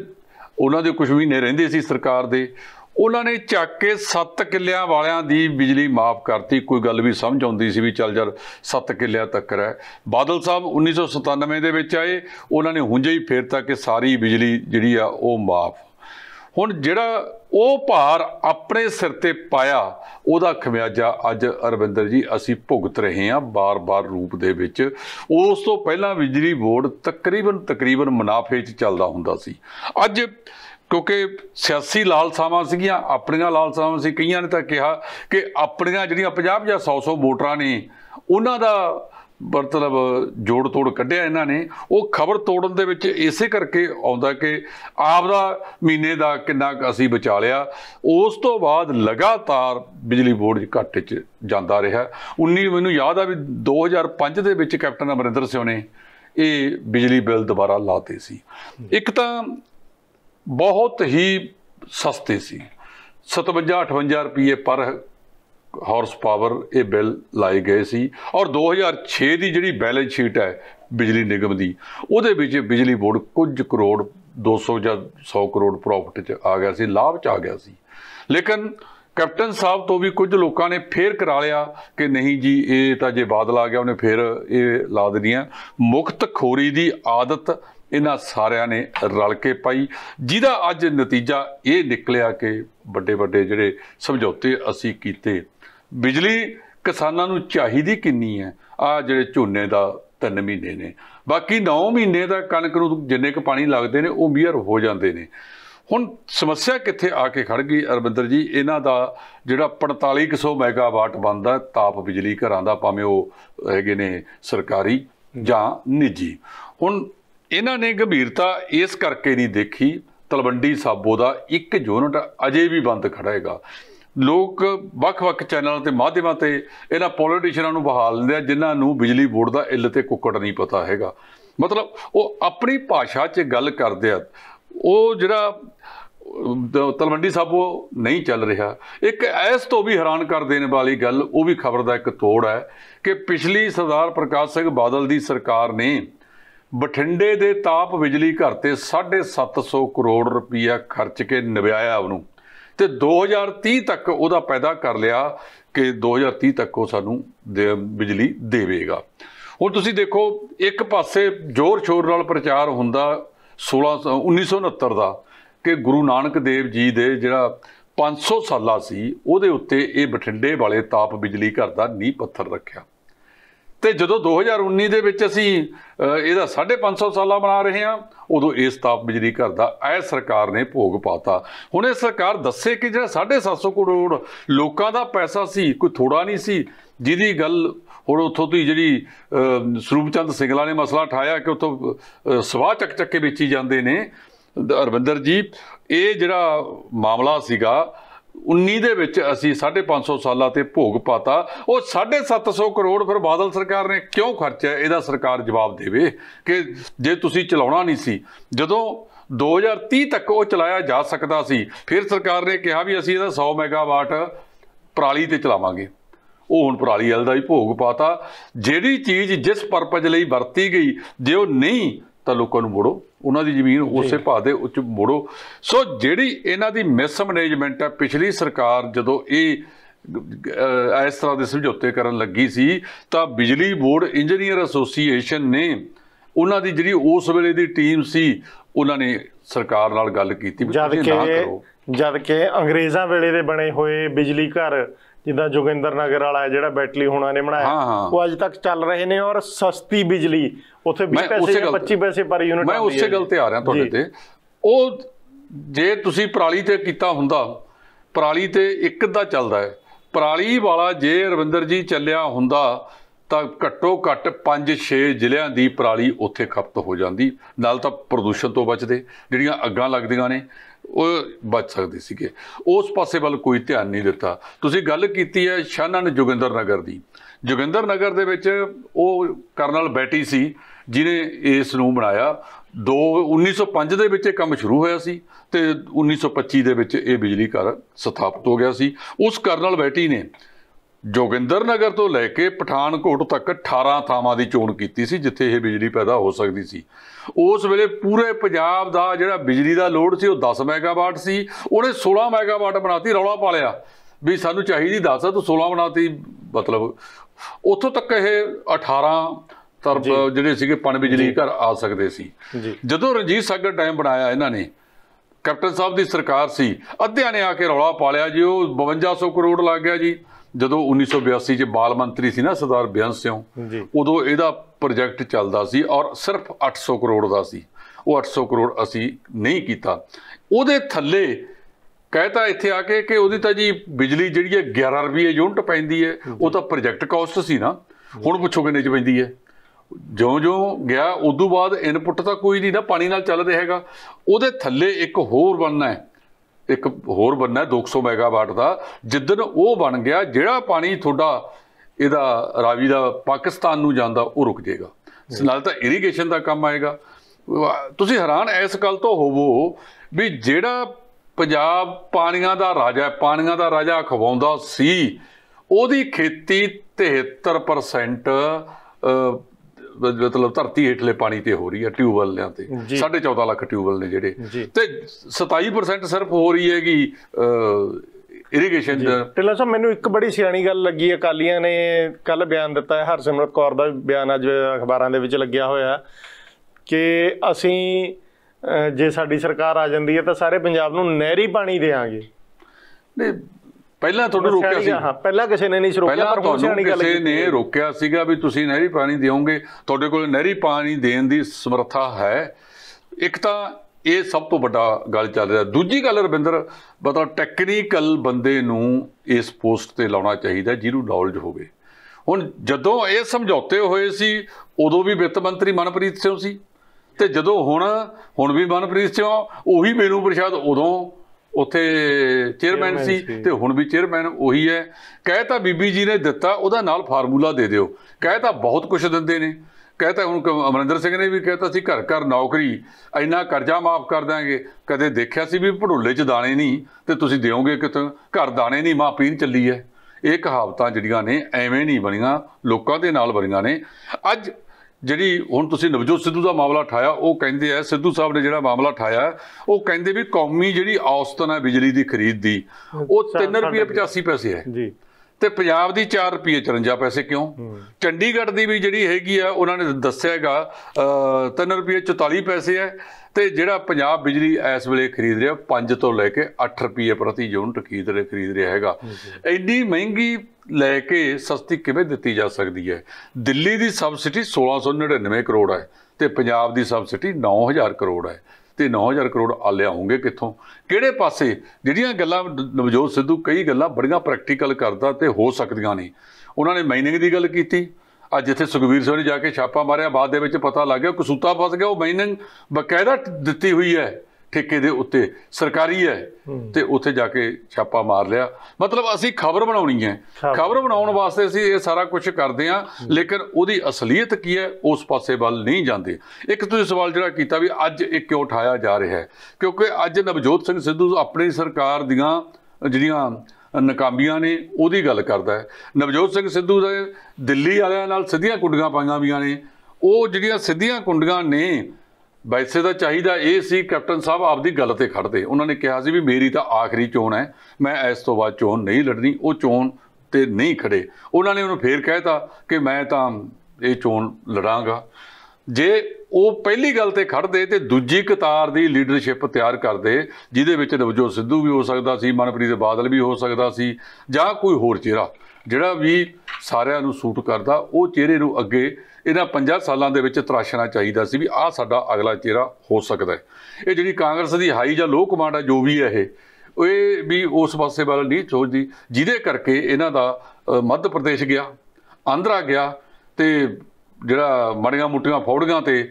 ਉਹਨਾਂ ਦੇ ਕੁਝ ਮਹੀਨੇ ਰਹਿੰਦੇ ਸੀ ਸਰਕਾਰ ਦੇ ਉਹਨਾਂ ਨੇ ਚੱਕ ਕੇ 7 ਕਿੱਲਿਆਂ ਵਾਲਿਆਂ ਦੀ ਬਿਜਲੀ ਮਾਫ ਕਰਤੀ ਕੋਈ ਗੱਲ ਵੀ ਸਮਝ ਆਉਂਦੀ ਸੀ ਵੀ ਚੱਲ ਜਰ 7 ਕਿੱਲਿਆਂ ਤੱਕ ਰਹਿ ਬਾਦਲ ਸਾਹਿਬ 1997 ਦੇ ਵਿੱਚ ਆਏ ਉਹਨਾਂ ਨੇ ਹੁੰਝੇ ਹੀ ਫੇਰ ਤੱਕ ਸਾਰੀ ਬਿਜਲੀ ਜਿਹੜੀ ਆ ਉਹ ਮਾਫ ਹੁਣ ਜਿਹੜਾ ਉਹ ਭਾਰ ਆਪਣੇ ਸਿਰ ਤੇ ਪਾਇਆ ਉਹਦਾ ਖਮਿਆਜਾ ਅੱਜ ਅਰਵਿੰਦਰ ਜੀ ਅਸੀਂ ਭੁਗਤ ਰਹੇ ਹਾਂ ਬਾਰ-ਬਾਰ ਰੂਪ ਦੇ ਵਿੱਚ ਉਸ ਤੋਂ ਪਹਿਲਾਂ ਬਿਜਲੀ ਬੋਰਡ ਤਕਰੀਬਨ ਤਕਰੀਬਨ ਮੁਨਾਫੇ 'ਚ ਚੱਲਦਾ ਹੁੰਦਾ ਸੀ ਅੱਜ ਕਿਉਂਕਿ ਸਿਆਸੀ ਲਾਲਸਾਵਾਂ ਸੀਗੀਆਂ ਆਪਣੀਆਂ ਲਾਲਸਾਵਾਂ ਸੀ ਕਈਆਂ ਨੇ ਤਾਂ ਕਿਹਾ ਕਿ ਆਪਣੀਆਂ ਜਿਹੜੀਆਂ 50 ਜਾਂ 100 100 ਵੋਟਰਾਂ ਨੇ ਉਹਨਾਂ ਦਾ ਮਤਲਬ ਜੋੜ ਤੋੜ ਕੱਢਿਆ ਇਹਨਾਂ ਨੇ ਉਹ ਖਬਰ ਤੋੜਨ ਦੇ ਵਿੱਚ ਇਸੇ ਕਰਕੇ ਆਉਂਦਾ ਕਿ ਆਪ ਦਾ ਮਹੀਨੇ ਦਾ ਕਿੰਨਾ ਅਸੀਂ ਬਚਾ ਲਿਆ ਉਸ ਤੋਂ ਬਾਅਦ ਲਗਾਤਾਰ ਬਿਜਲੀ ਬੋਰਡ ਦੇ ਘਾਟੇ 'ਚ ਜਾਂਦਾ ਰਿਹਾ 19 ਮੈਨੂੰ ਯਾਦ ਆ ਵੀ 2005 ਦੇ ਵਿੱਚ ਕੈਪਟਨ ਅਮਰਿੰਦਰ ਸਿੰਘ ਨੇ ਇਹ ਬਿਜਲੀ ਬਿੱਲ ਦੁਬਾਰਾ ਲਾਤੇ ਸੀ ਇੱਕ ਤਾਂ ਬਹੁਤ ਹੀ ਸਸਤੇ ਸੀ 57 58 ਰੁਪਏ ਪਰ ਹਾਰਸ ਪਾਵਰ ਇਹ ਬਿੱਲ ਲਾਏ ਗਏ ਸੀ ਔਰ 2006 ਦੀ ਜਿਹੜੀ ਬੈਲੈਂਸ ਸ਼ੀਟ ਹੈ ਬਿਜਲੀ ਨਿਗਮ ਦੀ ਉਹਦੇ ਵਿੱਚ ਬਿਜਲੀ ਬੋਰਡ ਕੁਝ ਕਰੋੜ 200 ਜਾਂ 100 ਕਰੋੜ ਪ੍ਰੋਫਿਟ 'ਚ ਆ ਗਿਆ ਸੀ ਲਾਭ 'ਚ ਆ ਗਿਆ ਸੀ ਲੇਕਿਨ ਕੈਪਟਨ ਸਾਹਿਬ ਤੋਂ ਵੀ ਕੁਝ ਲੋਕਾਂ ਨੇ ਫੇਰ ਕਰਾ ਲਿਆ ਕਿ ਨਹੀਂ ਜੀ ਇਹ ਤਾਂ ਜੇ ਬਾਦਲ ਆ ਗਿਆ ਉਹਨੇ ਫੇਰ ਇਹ ਲਾ ਦੇਣੀਆਂ ਮੁਕਤ ਖੋਰੀ ਦੀ ਆਦਤ ਇਹਨਾਂ ਸਾਰਿਆਂ ਨੇ ਰਲ ਕੇ ਪਾਈ ਜਿਹਦਾ ਅੱਜ ਨਤੀਜਾ ਇਹ ਨਿਕਲਿਆ ਕਿ ਵੱਡੇ ਵੱਡੇ ਜਿਹੜੇ ਸਮਝੌਤੇ ਅਸੀਂ ਕੀਤੇ ਬਿਜਲੀ ਕਿਸਾਨਾਂ ਨੂੰ ਚਾਹੀਦੀ ਕਿੰਨੀ ਹੈ ਆ ਜਿਹੜੇ ਝੋਨੇ ਦਾ 3 ਮਹੀਨੇ ਨੇ ਬਾਕੀ 9 ਮਹੀਨੇ ਦਾ ਕਣਕ ਨੂੰ ਜਿੰਨੇ ਕੁ ਪਾਣੀ ਲੱਗਦੇ ਨੇ ਉਹ ਮੀਅਰ ਹੋ ਜਾਂਦੇ ਨੇ ਹੁਣ ਸਮੱਸਿਆ ਕਿੱਥੇ ਆ ਕੇ ਖੜ ਗਈ ਅਰਵਿੰਦਰ ਜੀ ਇਹਨਾਂ ਦਾ ਜਿਹੜਾ 4500 ਮੈਗਾਵਾਟ ਬੰਦਾ ਤਾਪ ਬਿਜਲੀ ਘਰਾਂ ਦਾ ਭਾਵੇਂ ਉਹ ਹੈਗੇ ਨੇ ਸਰਕਾਰੀ ਜਾਂ ਨਿੱਜੀ ਹੁਣ ਇਹਨਾਂ ਨੇ ਗੰਭੀਰਤਾ ਇਸ ਕਰਕੇ ਨਹੀਂ ਦੇਖੀ ਤਲਵੰਡੀ ਸਾਬੋ ਦਾ ਇੱਕ ਯੂਨਿਟ ਅਜੇ ਵੀ ਬੰਦ ਖੜਾ ਹੈਗਾ ਲੋਕ ਵੱਖ-ਵੱਖ ਚੈਨਲਾਂ ਤੇ ਮਾਧਿਅਮਾਂ ਤੇ ਇਹਨਾਂ ਪੋਲੀਟੀਸ਼ੀਅਨਾਂ ਨੂੰ ਬਹਾਲ ਲੈਂਦੇ ਆ ਜਿਨ੍ਹਾਂ ਨੂੰ ਬਿਜਲੀ ਬੋਰਡ ਦਾ ਇੱਲ ਤੇ ਕੁੱਕੜ ਨਹੀਂ ਪਤਾ ਹੈਗਾ ਮਤਲਬ ਉਹ ਆਪਣੀ ਭਾਸ਼ਾ 'ਚ ਗੱਲ ਕਰਦੇ ਆ ਉਹ ਜਿਹੜਾ ਤਲਵੰਡੀ ਉਹ ਨਹੀਂ ਚੱਲ ਰਿਹਾ ਇੱਕ ਐਸ ਤੋਂ ਵੀ ਹੈਰਾਨ ਕਰ ਦੇਣ ਵਾਲੀ ਗੱਲ ਉਹ ਵੀ ਖਬਰ ਦਾ ਇੱਕ ਤੋੜ ਹੈ ਕਿ ਪਿਛਲੀ ਸਰਦਾਰ ਪ੍ਰਕਾਸ਼ ਸਿੰਘ ਬਾਦਲ ਦੀ ਸਰਕਾਰ ਨੇ ਬਠਿੰਡੇ ਦੇ ਤਾਪ ਬਿਜਲੀ ਘਰ ਤੇ 750 ਕਰੋੜ ਰੁਪਇਆ ਖਰਚ ਕੇ ਨਵਾਇਆ ਉਹਨੂੰ ਤੇ 2030 ਤੱਕ ਉਹਦਾ ਪੈਦਾ ਕਰ ਲਿਆ ਕਿ 2030 ਤੱਕ ਉਹ ਸਾਨੂੰ ਬਿਜਲੀ ਦੇਵੇਗਾ ਹੁਣ ਤੁਸੀਂ ਦੇਖੋ ਇੱਕ ਪਾਸੇ ਜ਼ੋਰ ਸ਼ੋਰ ਨਾਲ ਪ੍ਰਚਾਰ ਹੁੰਦਾ 16 1969 ਦਾ ਕਿ ਗੁਰੂ ਨਾਨਕ ਦੇਵ ਜੀ ਦੇ ਜਿਹੜਾ 500 ਸਾਲਾ ਸੀ ਉਹਦੇ ਉੱਤੇ ਇਹ ਬਠਿੰਡੇ ਵਾਲੇ ਤਾਪ ਬਿਜਲੀ ਘਰ ਦਾ ਨੀਂਹ ਪੱਥਰ ਰੱਖਿਆ ਤੇ ਜਦੋਂ 2019 ਦੇ ਵਿੱਚ ਅਸੀਂ ਇਹਦਾ 550 ਸਾਲਾ ਬਣਾ ਰਹੇ ਹਾਂ ਉਦੋਂ ਇਸ ਤਾਪ ਬਿਜਲੀ ਘਰ ਦਾ ਐ ਸਰਕਾਰ ਨੇ ਭੋਗ ਪਾਤਾ ਹੁਣ ਇਹ ਸਰਕਾਰ ਦੱਸੇ ਕਿ ਜਿਹੜਾ 750 ਕਰੋੜ ਲੋਕਾਂ ਦਾ ਪੈਸਾ ਸੀ ਕੋਈ ਥੋੜਾ ਨਹੀਂ ਸੀ ਜਿਹਦੀ ਗੱਲ ਹੁਣ ਉੱਥੋਂ ਦੀ ਜਿਹੜੀ ਸਰੂਪ ਚੰਦ ਨੇ ਮਸਲਾ ਠਾਇਆ ਕਿ ਉੱਥੋਂ ਸਵਾਹ ਚੱਕ ਚੱਕੇ ਵੇਚੀ ਜਾਂਦੇ ਨੇ ਅਰਵਿੰਦਰ ਜੀ ਇਹ ਜਿਹੜਾ ਮਾਮਲਾ ਸੀਗਾ 19 ਦੇ ਵਿੱਚ ਅਸੀਂ 550 ਸਾਲਾਂ ਤੇ ਭੋਗ ਪਾਤਾ ਉਹ 750 ਕਰੋੜ ਫਿਰ ਬਾਦਲ ਸਰਕਾਰ ਨੇ ਕਿਉਂ ਖਰਚਿਆ ਇਹਦਾ ਸਰਕਾਰ ਜਵਾਬ ਦੇਵੇ ਕਿ ਜੇ ਤੁਸੀਂ ਚਲਾਉਣਾ ਨਹੀਂ ਸੀ ਜਦੋਂ 2030 ਤੱਕ ਉਹ ਚਲਾਇਆ ਜਾ ਸਕਦਾ ਸੀ ਫਿਰ ਸਰਕਾਰ ਨੇ ਕਿਹਾ ਵੀ ਅਸੀਂ ਇਹਦਾ 100 ਮੈਗਾਵਾਟ ਪਰਾਲੀ ਤੇ ਚਲਾਵਾਂਗੇ ਉਹ ਹੁਣ ਪਰਾਲੀ ਵਾਲ ਦਾ ਹੀ ਭੋਗ ਪਾਤਾ ਜਿਹੜੀ ਚੀਜ਼ ਜਿਸ ਪਰਪਸ ਲਈ ਵਰਤੀ ਗਈ ਜੇ ਉਹ ਨਹੀਂ ਤਾਂ ਲੋਕਾਂ ਨੂੰ ਮੋੜੋ ਉਹਨਾਂ ਦੀ ਜ਼ਮੀਨ ਉਸੇ ਭਾਅ ਦੇ ਉੱਚ ਮੋੜੋ ਸੋ ਜਿਹੜੀ ਇਹਨਾਂ ਦੀ ਮਿਸ ਮੈਨੇਜਮੈਂਟ ਹੈ ਪਿਛਲੀ ਸਰਕਾਰ ਜਦੋਂ ਇਹ ਇਸ ਤਰ੍ਹਾਂ ਦੇ ਸਮਝੌਤੇ ਕਰਨ ਲੱਗੀ ਸੀ ਤਾਂ ਬਿਜਲੀ ਬੋਰਡ ਇੰਜੀਨੀਅਰ ਐਸੋਸੀਏਸ਼ਨ ਨੇ ਉਹਨਾਂ ਦੀ ਜਿਹੜੀ ਉਸ ਵੇਲੇ ਦੀ ਟੀਮ ਸੀ ਉਹਨਾਂ ਨੇ ਸਰਕਾਰ ਨਾਲ ਗੱਲ ਕੀਤੀ ਜਦ ਕਿ ਨਾ ਕਰੋ ਜਦ ਕਿ ਅੰਗਰੇਜ਼ਾਂ ਵੇਲੇ ਦੇ ਬਣੇ ਹੋਏ ਬਿਜਲੀ ਘਰ ਜਿੱਦਾਂ ਜੋਗਿੰਦਰ ਨਗਰ ਵਾਲਾ ਹੈ ਜਿਹੜਾ ਬੈਟਲੀ ਹੋਣਾ ਨੇ ਬਣਾਇਆ ਉਹ ਅੱਜ ਤੱਕ ਚੱਲ ਰਹੇ ਨੇ ਔਰ ਸਸਤੀ ਬਿਜਲੀ ਉਥੇ 20 ਪੈਸੇ 25 ਪੈਸੇ ਪਰ ਯੂਨਿਟ ਮੈਂ ਉਸੇ ਗੱਲ ਤੇ ਆ ਰਿਹਾ ਤੁਹਾਡੇ ਤੇ ਉਹ ਜੇ ਤੁਸੀਂ ਪਰਾਲੀ ਤੇ ਕੀਤਾ ਹੁੰਦਾ ਪਰਾਲੀ ਤੇ ਇੱਕ ਦਾ ਚੱਲਦਾ ਹੈ ਪਰਾਲੀ ਵਾਲਾ ਜੇ ਰਵਿੰਦਰ ਜੀ ਚੱਲਿਆ ਹੁੰਦਾ ਤਾਂ ਘੱਟੋ ਘੱਟ 5-6 ਜ਼ਿਲ੍ਹਿਆਂ ਦੀ ਪਰਾਲੀ ਉੱਥੇ ਖਪਤ ਹੋ ਜਾਂਦੀ ਨਾਲ ਤਾਂ ਪ੍ਰਦੂਸ਼ਣ ਤੋਂ ਬਚਦੇ ਜਿਹੜੀਆਂ ਅੱਗਾਂ ਲੱਗਦੀਆਂ ਨੇ ਉਹ ਬਚ ਸਕਦੇ ਸੀਗੇ ਉਸ ਪਾਸੇ ਵੱਲ ਕੋਈ ਧਿਆਨ ਨਹੀਂ ਦਿੱਤਾ ਤੁਸੀਂ ਗੱਲ ਕੀਤੀ ਹੈ ਸ਼ਾਨਨ ਜੋਗਿੰਦਰ ਨਗਰ ਦੀ ਜੋਗਿੰਦਰ ਨਗਰ ਦੇ ਵਿੱਚ ਉਹ ਕਰਨਲ ਬੈਟੀ ਸੀ ਜਿਨੇ ਇਸ ਨੂੰ ਬਣਾਇਆ 2 1905 ਦੇ ਵਿੱਚ ਇਹ ਕੰਮ ਸ਼ੁਰੂ ਹੋਇਆ ਸੀ ਤੇ 1925 ਦੇ ਵਿੱਚ ਇਹ ਬਿਜਲੀ ਘਰ ਸਥਾਪਿਤ ਹੋ ਗਿਆ ਸੀ ਉਸ ਕਰਨਲ ਬੈਟੀ ਨੇ ਜੋਗਿੰਦਰ ਨਗਰ ਤੋਂ ਲੈ ਕੇ ਪਠਾਨਕੋਟ ਤੱਕ 18 ਥਾਵਾਂ ਦੀ ਚੋਣ ਕੀਤੀ ਸੀ ਜਿੱਥੇ ਇਹ ਬਿਜਲੀ ਪੈਦਾ ਹੋ ਸਕਦੀ ਸੀ ਉਸ ਵੇਲੇ ਪੂਰੇ ਪੰਜਾਬ ਦਾ ਜਿਹੜਾ ਬਿਜਲੀ ਦਾ ਲੋਡ ਸੀ ਉਹ 10 ਮੈਗਾਵਾਟ ਸੀ ਉਹਨੇ 16 ਮੈਗਾਵਾਟ ਬਣਾਤੀ ਰੌਲਾ ਪਾ ਲਿਆ ਵੀ ਸਾਨੂੰ ਚਾਹੀਦੀ 10 ਆ ਤੂੰ 16 ਬਣਾਤੀ ਮਤਲਬ ਉੱਥੋਂ ਤੱਕ ਇਹ 18 ਤਰਫ ਜਿਹੜੇ ਸੀਗੇ ਪਣ ਬਿਜਲੀ ਘਰ ਆ ਸਕਦੇ ਸੀ ਜਦੋਂ ਰਣਜੀਤ ਸਾਗਰ ਡੈਮ ਬਣਾਇਆ ਇਹਨਾਂ ਨੇ ਕੈਪਟਨ ਸਾਹਿਬ ਦੀ ਸਰਕਾਰ ਸੀ ਅੱਧਿਆਂ ਨੇ ਆ ਕੇ ਰੌਲਾ ਪਾ ਲਿਆ ਜੀ ਉਹ 5200 ਕਰੋੜ ਲੱਗ ਗਿਆ ਜੀ ਜਦੋਂ 1982 ਚ ਬਾਲ ਮੰਤਰੀ ਸੀ ਨਾ ਸਰਦਾਰ ਬਿਆਨ ਸਿੰਘ ਉਦੋਂ ਇਹਦਾ ਪ੍ਰੋਜੈਕਟ ਚੱਲਦਾ ਸੀ ਔਰ ਸਿਰਫ 800 ਕਰੋੜ ਦਾ ਸੀ ਉਹ 800 ਕਰੋੜ ਅਸੀਂ ਨਹੀਂ ਕੀਤਾ ਉਹਦੇ ਥੱਲੇ ਕਹਤਾ ਇੱਥੇ ਆ ਕੇ ਕਿ ਉਹਦੀ ਤਾਂ ਜੀ ਬਿਜਲੀ ਜਿਹੜੀ ਹੈ 11 ਰੁਪਏ ਯੂਨਿਟ ਪੈਂਦੀ ਹੈ ਉਹ ਤਾਂ ਪ੍ਰੋਜੈਕਟ ਕਾਸਟ ਸੀ ਨਾ ਹੁਣ ਪੁੱਛੋ ਕਿੰਨੇ ਚ ਪੈਂਦੀ ਹੈ ਜਿਉਂ-ਜਿਉਂ ਗਿਆ ਉਦੋਂ ਬਾਅਦ ਇਨਪੁੱਟ ਤਾਂ ਕੋਈ ਨਹੀਂ ਨਾ ਪਾਣੀ ਨਾਲ ਚੱਲ ਹੈਗਾ ਉਹਦੇ ਥੱਲੇ ਇੱਕ ਹੋਰ ਬਣਨਾ ਹੈ ਇੱਕ ਹੋਰ ਬੰਨਾ 200 ਮੈਗਾਵਾਟ ਦਾ ਜਿੱਦਨ ਉਹ ਬਣ ਗਿਆ ਜਿਹੜਾ ਪਾਣੀ ਤੁਹਾਡਾ ਇਹਦਾ ਰਾਵੀ ਦਾ ਪਾਕਿਸਤਾਨ ਨੂੰ ਜਾਂਦਾ ਉਹ ਰੁਕ ਜਾਏਗਾ ਨਾਲ ਤਾਂ ਇਰੀਗੇਸ਼ਨ ਦਾ ਕੰਮ ਆਏਗਾ ਤੁਸੀਂ ਹੈਰਾਨ ਇਸ ਗੱਲ ਤੋਂ ਹੋਵੋ ਵੀ ਜਿਹੜਾ ਪੰਜਾਬ ਪਾਣੀਆਂ ਦਾ ਰਾਜਾ ਹੈ ਪਾਣੀਆਂ ਦਾ ਰਾਜਾ ਖਵਾਉਂਦਾ ਸੀ ਉਹਦੀ ਖੇਤੀ 73% ਮਤਲਬ ਧਰਤੀ ਹੇਠਲੇ ਪਾਣੀ ਤੇ ਹੋ ਰਹੀ ਹੈ ਟਿਊਬਵੈਲਾਂ ਤੇ 14.5 ਲੱਖ ਟਿਊਬਲ ਨੇ ਜਿਹੜੇ ਤੇ 27% ਸਿਰਫ ਹੋ ਰਹੀ ਹੈਗੀ ਇਰੀਗੇਸ਼ਨ ਦਾ ਟਿੱਲਾ ਸਾਹਿਬ ਮੈਨੂੰ ਇੱਕ ਬੜੀ ਸਿਆਣੀ ਗੱਲ ਲੱਗੀ ਅਕਾਲੀਆਂ ਨੇ ਕੱਲ ਬਿਆਨ ਦਿੱਤਾ ਹੈ ਹਰਸਿਮਰਤ ਕੌਰ ਦਾ ਬਿਆਨ ਅੱਜ ਅਖਬਾਰਾਂ ਦੇ ਵਿੱਚ ਲੱਗਿਆ ਹੋਇਆ ਕਿ ਅਸੀਂ ਜੇ ਸਾਡੀ ਸਰਕਾਰ ਆ ਜਾਂਦੀ ਹੈ ਤਾਂ ਸਾਰੇ ਪੰਜਾਬ ਨੂੰ ਨਹਿਰੀ ਪਾਣੀ ਦੇਵਾਂਗੇ ਨਹੀਂ ਪਹਿਲਾਂ ਤੁਹਾਨੂੰ ਰੋਕਿਆ ਸੀ ਹਾਂ ਪਹਿਲਾਂ ਕਿਸੇ ਨੇ ਨਹੀਂ ਰੋਕਿਆ ਪਰ ਹੁਣ ਸਿਆਣੀ ਗੱਲ ਕਿਸੇ ਨੇ ਰੋਕਿਆ ਸੀਗਾ ਵੀ ਤੁਸੀਂ ਨਹਿਰੀ ਪਾਣੀ ਦਿਓਗੇ ਤੁਹਾਡੇ ਕੋਲ ਨਹਿਰੀ ਪਾਣੀ ਦੇਣ ਦੀ ਸਮਰੱਥਾ ਹੈ ਇੱਕ ਤਾਂ ਇਹ ਸਭ ਤੋਂ ਵੱਡਾ ਗੱਲ ਚੱਲ ਰਿਹਾ ਦੂਜੀ ਗੱਲ ਰਵਿੰਦਰ ਬਤਾ ਟੈਕਨੀਕਲ ਬੰਦੇ ਨੂੰ ਇਸ ਪੋਸਟ ਤੇ ਲਾਉਣਾ ਚਾਹੀਦਾ ਜਿਹਨੂੰ ਨੌਲੇਜ ਹੋਵੇ ਹੁਣ ਜਦੋਂ ਇਹ ਸਮਝੌਤੇ ਹੋਏ ਸੀ ਉਦੋਂ ਵੀ ਵਿੱਤ ਮੰਤਰੀ ਮਨਪ੍ਰੀਤ ਸਿੰਘ ਸੀ ਤੇ ਜਦੋਂ ਹੁਣ ਹੁਣ ਵੀ ਮਨਪ੍ਰੀਤ ਸਿੰਘ ਉਹੀ ਮੈਨੂੰ ਪ੍ਰਸ਼ਾਦ ਉਦੋਂ ਉਥੇ ਚੇਅਰਮੈਨ ਸੀ ਤੇ ਹੁਣ ਵੀ ਚੇਅਰਮੈਨ ਉਹੀ ਹੈ ਤਾਂ ਬੀਬੀ ਜੀ ਨੇ ਦਿੱਤਾ ਉਹਦਾ ਨਾਲ ਫਾਰਮੂਲਾ ਦੇ ਦਿਓ ਤਾਂ ਬਹੁਤ ਕੁਝ ਦਿੰਦੇ ਨੇ ਕਹਤਾ ਹੁਣ ਅਮਰਿੰਦਰ ਸਿੰਘ ਨੇ ਵੀ ਕਹਤਾ ਸੀ ਘਰ ਘਰ ਨੌਕਰੀ ਇੰਨਾ ਕਰਜ਼ਾ ਮਾਫ ਕਰ ਦਾਂਗੇ ਕਦੇ ਦੇਖਿਆ ਸੀ ਵੀ ਭੜੋਲੇ 'ਚ ਦਾਣੇ ਨਹੀਂ ਤੇ ਤੁਸੀਂ ਦਿਓਗੇ ਕਿਥੋਂ ਘਰ ਦਾਣੇ ਨਹੀਂ ਮਾਂ ਪੀਣ ਚੱਲੀ ਐ ਇਹ ਕਹਾਵਤਾਂ ਜਿਹੜੀਆਂ ਨੇ ਐਵੇਂ ਨਹੀਂ ਬਣੀਆਂ ਲੋਕਾਂ ਦੇ ਨਾਲ ਬਣੀਆਂ ਨੇ ਅੱਜ ਜਿਹੜੀ ਹੁਣ ਤੁਸੀਂ ਨਵਜੋਤ ਸਿੱਧੂ ਦਾ ਮਾਮਲਾ ਠਾਇਆ ਉਹ ਕਹਿੰਦੇ ਆ ਸਿੱਧੂ ਸਾਹਿਬ ਨੇ ਜਿਹੜਾ ਮਾਮਲਾ ਠਾਇਆ ਉਹ ਕਹਿੰਦੇ ਵੀ ਕੌਮੀ ਜਿਹੜੀ ਔਸਤਨ ਹੈ ਬਿਜਲੀ ਦੀ ਖਰੀਦ ਦੀ ਉਹ 3 ਰੁਪਏ 85 ਪੈਸੇ ਹੈ ਜੀ ਤੇ ਪੰਜਾਬ ਦੀ 4 ਰੁਪਏ 54 ਪੈਸੇ ਕਿਉਂ ਚੰਡੀਗੜ੍ਹ ਦੀ ਵੀ ਜਿਹੜੀ ਹੈਗੀ ਆ ਉਹਨਾਂ ਨੇ ਦੱਸਿਆਗਾ 3 ਰੁਪਏ 44 ਪੈਸੇ ਹੈ ਤੇ ਜਿਹੜਾ ਪੰਜਾਬ ਬਿਜਲੀ ਇਸ ਵੇਲੇ ਖਰੀਦ ਰਿਹਾ 5 ਤੋਂ ਲੈ ਕੇ 8 ਰੁਪਏ ਪ੍ਰਤੀ ਯੂਨਿਟ ਖਰੀਦ ਰਿਹਾ ਖਰੀਦ ਰਿਹਾ ਹੈਗਾ ਇੰਨੀ ਮਹਿੰਗੀ ਲੈ ਕੇ ਸਸਤੀ ਕਿਵੇਂ ਦਿੱਤੀ ਜਾ ਸਕਦੀ ਹੈ ਦਿੱਲੀ ਦੀ ਸਬਸਿਡੀ 1699 ਕਰੋੜ ਹੈ ਤੇ ਪੰਜਾਬ ਦੀ ਸਬਸਿਡੀ 9000 ਕਰੋੜ ਹੈ ਤੇ 9000 ਕਰੋੜ ਆ ਲਿਆਉਂਗੇ ਕਿੱਥੋਂ ਕਿਹੜੇ ਪਾਸੇ ਜਿਹੜੀਆਂ ਗੱਲਾਂ ਨਵਜੋਤ ਸਿੱਧੂ ਕਈ ਗੱਲਾਂ ਬੜੀਆਂ ਪ੍ਰੈਕਟੀਕਲ ਕਰਦਾ ਤੇ ਹੋ ਸਕਦੀਆਂ ਨਹੀਂ ਉਹਨਾਂ ਨੇ ਮਾਈਨਿੰਗ ਦੀ ਗੱਲ ਕੀਤੀ ਅੱਜ ਜਿੱਥੇ ਸੁਖਵੀਰ ਸਿੰਘ ਨੇ ਜਾ ਕੇ ਛਾਪਾ ਮਾਰਿਆ ਬਾਅਦ ਦੇ ਵਿੱਚ ਪਤਾ ਲੱਗ ਗਿਆ ਕਸੂਤਾ ਫਸ ਗਿਆ ਉਹ ਮਾਈਨਿੰਗ ਬਕਾਇਦਾ ਦਿੱਤੀ ਹੋਈ ਹੈ ਠੇਕੇ ਦੇ ਉੱਤੇ ਸਰਕਾਰੀ ਹੈ ਤੇ ਉੱਥੇ ਜਾ ਕੇ ਛਾਪਾ ਮਾਰ ਲਿਆ ਮਤਲਬ ਅਸੀਂ ਖਬਰ ਬਣਾਉਣੀ ਹੈ ਖਬਰ ਬਣਾਉਣ ਵਾਸਤੇ ਅਸੀਂ ਇਹ ਸਾਰਾ ਕੁਝ ਕਰਦੇ ਆ ਲੇਕਿਨ ਉਹਦੀ ਅਸਲੀਅਤ ਕੀ ਹੈ ਉਸ ਪਾਸੇ ਵੱਲ ਨਹੀਂ ਜਾਂਦੇ ਇੱਕ ਤੁਸੀਂ ਸਵਾਲ ਜਿਹੜਾ ਕੀਤਾ ਵੀ ਅੱਜ ਇਹ ਕਿਉਂ ਉਠਾਇਆ ਜਾ ਰਿਹਾ ਹੈ ਕਿਉਂਕਿ ਅੱਜ ਨਵਜੋਤ ਸਿੰਘ ਸਿੱਧੂ ਆਪਣੀ ਸਰਕਾਰ ਦੀਆਂ ਜਿਹੜੀਆਂ ਨਾਕਾਮੀਆਂ ਨੇ ਉਹਦੀ ਗੱਲ ਕਰਦਾ ਹੈ ਨਵਜੋਤ ਸਿੰਘ ਸਿੱਧੂ ਦੇ ਦਿੱਲੀ ਵਾਲਿਆਂ ਨਾਲ ਸਿੱਧੀਆਂ ਕੁੰਡੀਆਂ ਪਾਈਆਂ ਵੀਆਂ ਨੇ ਉਹ ਜਿਹੜੀਆਂ ਸਿੱਧੀਆਂ ਕੁੰਡੀਆਂ ਨੇ ਵੈਸੇ ਤਾਂ ਚਾਹੀਦਾ ਇਹ ਸੀ ਕੈਪਟਨ ਸਾਹਿਬ ਆਪਦੀ ਗੱਲ ਤੇ ਖੜਦੇ ਉਹਨਾਂ ਨੇ ਕਿਹਾ ਸੀ ਵੀ ਮੇਰੀ ਤਾਂ ਆਖਰੀ ਚੋਣ ਹੈ ਮੈਂ ਇਸ ਤੋਂ ਬਾਅਦ ਚੋਣ ਨਹੀਂ ਲੜਨੀ ਉਹ ਚੋਣ ਤੇ ਨਹੀਂ ਖੜੇ ਉਹਨਾਂ ਨੇ ਉਹਨੂੰ ਫੇਰ ਕਹਿਤਾ ਕਿ ਮੈਂ ਤਾਂ ਇਹ ਚੋਣ ਲੜਾਂਗਾ ਜੇ ਉਹ ਪਹਿਲੀ ਗੱਲ ਤੇ ਖੜਦੇ ਤੇ ਦੂਜੀ ਕਤਾਰ ਦੀ ਲੀਡਰਸ਼ਿਪ ਤਿਆਰ ਕਰਦੇ ਜਿਹਦੇ ਵਿੱਚ ਨਵਜੋਤ ਸਿੱਧੂ ਵੀ ਹੋ ਸਕਦਾ ਸੀ ਮਨਪ੍ਰੀਤ ਬਾਦਲ ਵੀ ਹੋ ਸਕਦਾ ਸੀ ਜਾਂ ਕੋਈ ਹੋਰ ਚਿਹਰਾ ਜਿਹੜਾ ਵੀ ਸਾਰਿਆਂ ਨੂੰ ਸੂਟ ਕਰਦਾ ਉਹ ਚਿਹਰੇ ਨੂੰ ਅੱਗੇ ਇਹਨਾਂ 50 ਸਾਲਾਂ ਦੇ ਵਿੱਚ ਤਰਾਸ਼ਣਾ ਚਾਹੀਦਾ ਸੀ ਵੀ ਆਹ ਸਾਡਾ ਅਗਲਾ ਚਿਹਰਾ ਹੋ ਸਕਦਾ ਹੈ ਇਹ ਜਿਹੜੀ ਕਾਂਗਰਸ ਦੀ ਹਾਈ ਜਾਂ ਲੋ ਕਮਾਂਡ ਹੈ ਜੋ ਵੀ ਹੈ ਇਹ ਇਹ ਵੀ ਉਸ ਪਾਸੇ ਵੱਲ ਨਹੀਂ ਸੋਚਦੀ ਜਿਹਦੇ ਕਰਕੇ ਇਹਨਾਂ ਦਾ ਮੱਧ ਪ੍ਰਦੇਸ਼ ਗਿਆ ਆਂਧਰਾ ਗਿਆ ਤੇ ਜਿਹੜਾ ਮੜੀਆਂ ਮੁੱਟੀਆਂ ਫੌੜੀਆਂ ਤੇ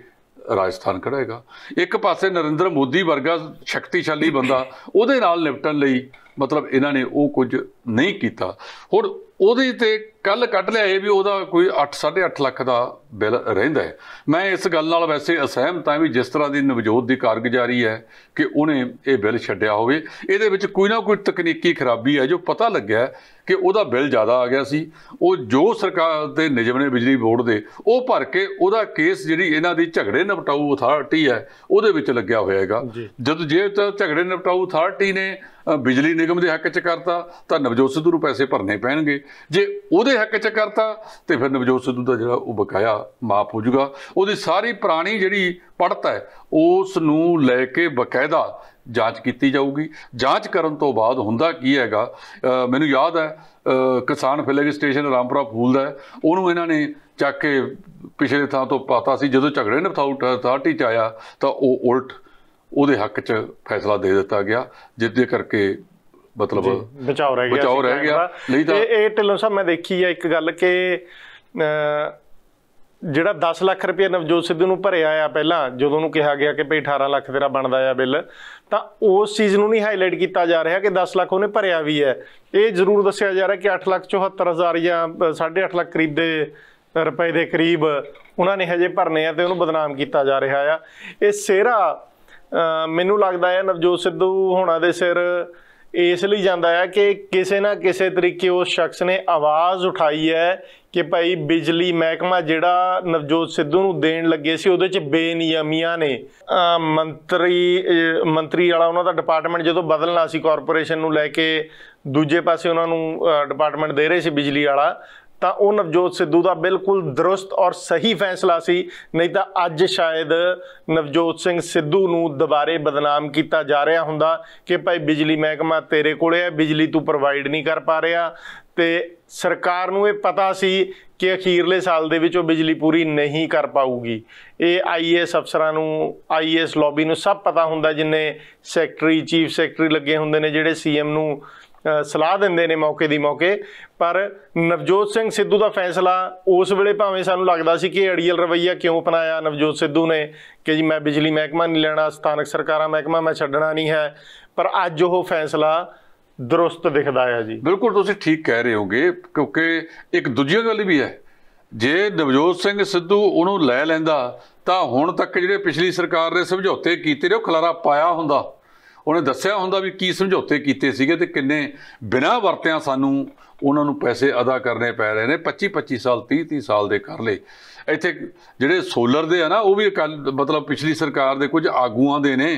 ਰਾਜਸਥਾਨ ਖੜਾਏਗਾ ਇੱਕ ਪਾਸੇ ਨਰਿੰਦਰ ਮੋਦੀ ਵਰਗਾ ਸ਼ਕਤੀਸ਼ਾਲੀ ਬੰਦਾ ਉਹਦੇ ਨਾਲ ਨਿਪਟਣ ਲਈ ਮਤਲਬ ਇਹਨਾਂ ਨੇ ਉਹ ਕੁਝ ਨਹੀਂ ਕੀਤਾ ਹੁਣ ਉਹਦੇ ਤੇ ਕੱਲ ਕੱਢ ਲਿਆ ਇਹ ਵੀ ਉਹਦਾ ਕੋਈ 8 8.5 ਲੱਖ ਦਾ ਬਿੱਲ ਰਹਿੰਦਾ ਹੈ ਮੈਂ ਇਸ ਗੱਲ ਨਾਲ ਵੈਸੇ ਅਸਹਿਮਤ ਹਾਂ ਵੀ ਜਿਸ ਤਰ੍ਹਾਂ ਦੀ ਨਵਜੋਤ ਦੀ ਕਾਰਗੁਜ਼ਾਰੀ ਹੈ ਕਿ ਉਹਨੇ ਇਹ ਬਿੱਲ ਛੱਡਿਆ ਹੋਵੇ ਇਹਦੇ ਵਿੱਚ ਕੋਈ ਨਾ ਕੋਈ ਤਕਨੀਕੀ ਖਰਾਬੀ ਹੈ ਜੋ ਪਤਾ ਲੱਗਿਆ ਕਿ ਉਹਦਾ ਬਿੱਲ ਜ਼ਿਆਦਾ ਆ ਗਿਆ ਸੀ ਉਹ ਜੋ ਸਰਕਾਰ ਦੇ ਨਿਯਮ ਨੇ ਬਿਜਲੀ ਬੋਰਡ ਦੇ ਉਹ ਭਰ ਕੇ ਉਹਦਾ ਕੇਸ ਜਿਹੜੀ ਇਹਨਾਂ ਦੀ ਝਗੜੇ ਨਿਪਟਾਉ ਅਥਾਰਟੀ ਹੈ ਉਹਦੇ ਵਿੱਚ ਲੱਗਿਆ ਹੋਇਆ ਹੈਗਾ ਜਦ ਜੇ ਤਾਂ ਝਗੜੇ ਨਿਪਟਾਉ ਅਥਾਰਟੀ ਨੇ ਬਿਜਲੀ ਨਿਗਮ ਦੇ ਹੱਕ 'ਚ ਕਰਤਾ ਤਾਂ ਨਵਜੋਤ ਸਿੱਧੂ ਨੂੰ ਪੈਸੇ ਭਰਨੇ ਪੈਣਗੇ ਜੇ ਉਹਦੇ ਹੱਕ 'ਚ ਕਰਤਾ ਤੇ ਫਿਰ ਨਵਜੋਤ ਸਿੱਧੂ ਦਾ ਜਿਹੜਾ ਉਹ ਬਕਾਇਆ ਕਰਜ਼ਾ ਮਾਫ ਹੋ ਜਾਊਗਾ ਉਹਦੀ ਸਾਰੀ ਪ੍ਰਾਣੀ ਜਿਹੜੀ ਪੜਤ ਹੈ ਉਸ ਨੂੰ ਲੈ ਕੇ ਬਕਾਇਦਾ ਜਾਂਚ ਕੀਤੀ ਜਾਊਗੀ ਜਾਂਚ ਕਰਨ ਤੋਂ ਬਾਅਦ ਹੁੰਦਾ ਕੀ ਹੈਗਾ ਮੈਨੂੰ ਯਾਦ ਹੈ ਕਿਸਾਨ ਫਿਲਿੰਗ ਸਟੇਸ਼ਨ ਰਾਮਪੁਰਾ ਫੂਲ ਦਾ ਉਹਨੂੰ ਇਹਨਾਂ ਨੇ ਚੱਕ ਕੇ ਪਿਛਲੇ ਥਾਂ ਤੋਂ ਪਾਤਾ ਸੀ ਜਦੋਂ ਝਗੜੇ ਨੇ ਵਿਥਾਊਟ ਅਥਾਰਟੀ ਚ ਆਇਆ ਤਾਂ ਉਹ ਉਲਟ ਉਹਦੇ ਹੱਕ 'ਚ ਫੈਸਲਾ ਦੇ ਦਿੱਤਾ ਗਿਆ ਜਿੱਦੇ ਕਰਕੇ ਮਤਲਬ ਬਚਾਓ ਰਹਿ ਗਿਆ ਬਚਾਓ ਰਹਿ ਗਿਆ ਨਹੀਂ ਤਾਂ ਇਹ ਢਿੱਲੋਂ ਸਾਹਿਬ ਮੈਂ ਦੇਖੀ ਹੈ ਇੱਕ ਗੱਲ ਕਿ ਜਿਹੜਾ 10 ਲੱਖ ਰੁਪਏ ਨਵਜੋਤ ਸਿੱਧੂ ਨੂੰ ਭਰਿਆ ਆ ਪਹਿਲਾਂ ਜਦੋਂ ਉਹਨੂੰ ਕਿਹਾ ਗਿਆ ਕਿ ਭਈ 18 ਲੱਖ ਤੇਰਾ ਬਣਦਾ ਆ ਬਿੱਲ ਤਾਂ ਉਸ ਚੀਜ਼ ਨੂੰ ਨਹੀਂ ਹਾਈਲਾਈਟ ਕੀਤਾ ਜਾ ਰਿਹਾ ਕਿ 10 ਲੱਖ ਉਹਨੇ ਭਰਿਆ ਵੀ ਹੈ ਇਹ ਜ਼ਰੂਰ ਦੱਸਿਆ ਜਾ ਰਿਹਾ ਕਿ 8 ਲੱਖ 74000 ਜਾਂ 8.5 ਲੱਖ ਕਰੀਬ ਦੇ ਰੁਪਏ ਦੇ ਕਰੀਬ ਉਹਨਾਂ ਨੇ ਹਜੇ ਭਰਨੇ ਆ ਤੇ ਉਹਨੂੰ ਬਦਨਾਮ ਕੀਤਾ ਜਾ ਰਿਹਾ ਆ ਇਹ ਸਿਹਰਾ ਮੈਨੂੰ ਲੱਗਦਾ ਹੈ ਨਵਜੋਤ ਸਿੱਧੂ ਹੋਣਾ ਦੇ ਸਿਰ ਇਸ ਲਈ ਜਾਂਦਾ ਹੈ ਕਿ ਕਿਸੇ ਨਾ ਕਿਸੇ ਤਰੀਕੇ ਉਸ ਸ਼ਖਸ ਨੇ ਆਵਾਜ਼ ਉਠਾਈ ਹੈ ਕਿ ਭਾਈ ਬਿਜਲੀ ਮਹਿਕਮਾ ਜਿਹੜਾ ਨਵਜੋਤ ਸਿੱਧੂ ਨੂੰ ਦੇਣ ਲੱਗੇ ਸੀ ਉਹਦੇ 'ਚ ਬੇਨਿਯਮੀਆਂ ਨੇ ਮੰਤਰੀ ਮੰਤਰੀ ਵਾਲਾ ਉਹਨਾਂ ਦਾ ਡਿਪਾਰਟਮੈਂਟ ਜਦੋਂ ਬਦਲਣਾ ਸੀ ਕਾਰਪੋਰੇਸ਼ਨ ਨੂੰ ਲੈ ਕੇ ਦੂਜੇ ਪਾਸੇ ਉਹਨਾਂ ਨੂੰ ਡਿਪਾਰਟਮੈਂਟ ਦੇ ਰਹੇ ਸੀ ਬਿਜਲੀ ਵਾਲਾ ਤਾਂ ਉਹ ਨਵਜੋਤ ਸਿੱਧੂ ਦਾ ਬਿਲਕੁਲ درست ਔਰ ਸਹੀ ਫੈਸਲਾ ਸੀ ਨਹੀਂ ਤਾਂ ਅੱਜ ਸ਼ਾਇਦ ਨਵਜੋਤ ਸਿੰਘ ਸਿੱਧੂ ਨੂੰ ਦੁਬਾਰੇ ਬਦਨਾਮ ਕੀਤਾ ਜਾ ਰਿਹਾ ਹੁੰਦਾ ਕਿ ਭਾਈ ਬਿਜਲੀ ਮਹਿਕਮਾ ਤੇਰੇ ਕੋਲੇ ਹੈ ਬਿਜਲੀ ਤੂੰ ਪ੍ਰੋਵਾਈਡ ਨਹੀਂ ਕਰ ਪਾ ਰਿਹਾ ਤੇ ਸਰਕਾਰ ਨੂੰ ਇਹ ਪਤਾ ਸੀ ਕਿ ਅਖੀਰਲੇ ਸਾਲ ਦੇ ਵਿੱਚ ਉਹ ਬਿਜਲੀ ਪੂਰੀ ਨਹੀਂ ਕਰ ਪਾਊਗੀ ਇਹ ਆਈਏਐਸ ਅਫਸਰਾਂ ਨੂੰ ਆਈਏਐਸ ਲੌਬੀ ਨੂੰ ਸਭ ਪਤਾ ਹੁੰਦਾ ਜਿੰਨੇ ਸੈਕਟਰੀ ਚੀਫ ਸੈਕਟਰੀ ਲੱਗੇ ਹੁੰਦੇ ਨੇ ਜਿਹੜੇ ਸੀਐਮ ਨੂੰ ਸਲਾਹ ਦਿੰਦੇ ਨੇ ਮੌਕੇ ਦੀ ਮੌਕੇ ਪਰ ਨਵਜੋਤ ਸਿੰਘ ਸਿੱਧੂ ਦਾ ਫੈਸਲਾ ਉਸ ਵੇਲੇ ਭਾਵੇਂ ਸਾਨੂੰ ਲੱਗਦਾ ਸੀ ਕਿ ਅੜੀਅਲ ਰਵਈਆ ਕਿਉਂ ਅਪਣਾਇਆ ਨਵਜੋਤ ਸਿੱਧੂ ਨੇ ਕਿ ਜੀ ਮੈਂ ਬਿਜਲੀ ਮਹਿਕਮਾ ਨਹੀਂ ਲੈਣਾ ਸਥਾਨਕ ਸਰਕਾਰਾਂ ਮਹਿਕਮਾ ਮੈਂ ਛੱਡਣਾ ਨਹੀਂ ਹੈ ਪਰ ਅੱਜ ਉਹ ਫੈਸਲਾ ਦਰੁਸਤ ਦਿਖਦਾ ਹੈ ਜੀ ਬਿਲਕੁਲ ਤੁਸੀਂ ਠੀਕ ਕਹਿ ਰਹੇ ਹੋਗੇ ਕਿਉਂਕਿ ਇੱਕ ਦੂਜੀ ਗੱਲ ਵੀ ਹੈ ਜੇ ਨਵਜੋਤ ਸਿੰਘ ਸਿੱਧੂ ਉਹਨੂੰ ਲੈ ਲੈਂਦਾ ਤਾਂ ਹੁਣ ਤੱਕ ਜਿਹੜੇ ਪਿਛਲੀ ਸਰਕਾਰ ਨੇ ਸਮਝੌਤੇ ਕੀਤੇ ਨੇ ਉਹ ਖਲਾਰਾ ਪਾਇਆ ਹੁੰਦਾ ਉਹਨੇ ਦੱਸਿਆ ਹੁੰਦਾ ਵੀ ਕੀ ਸਮਝੌਤੇ ਕੀਤੇ ਸੀਗੇ ਤੇ ਕਿੰਨੇ ਬਿਨਾ ਵਰਤਿਆਂ ਸਾਨੂੰ ਉਹਨਾਂ ਨੂੰ ਪੈਸੇ ਅਦਾ ਕਰਨੇ ਪੈ ਰਹੇ ਨੇ 25 25 ਸਾਲ 30 30 ਸਾਲ ਦੇ ਕਰ ਲਏ ਇੱਥੇ ਜਿਹੜੇ ਸੋਲਰ ਦੇ ਆ ਨਾ ਉਹ ਵੀ ਮਤਲਬ ਪਿਛਲੀ ਸਰਕਾਰ ਦੇ ਕੁਝ ਆਗੂਆਂ ਦੇ ਨੇ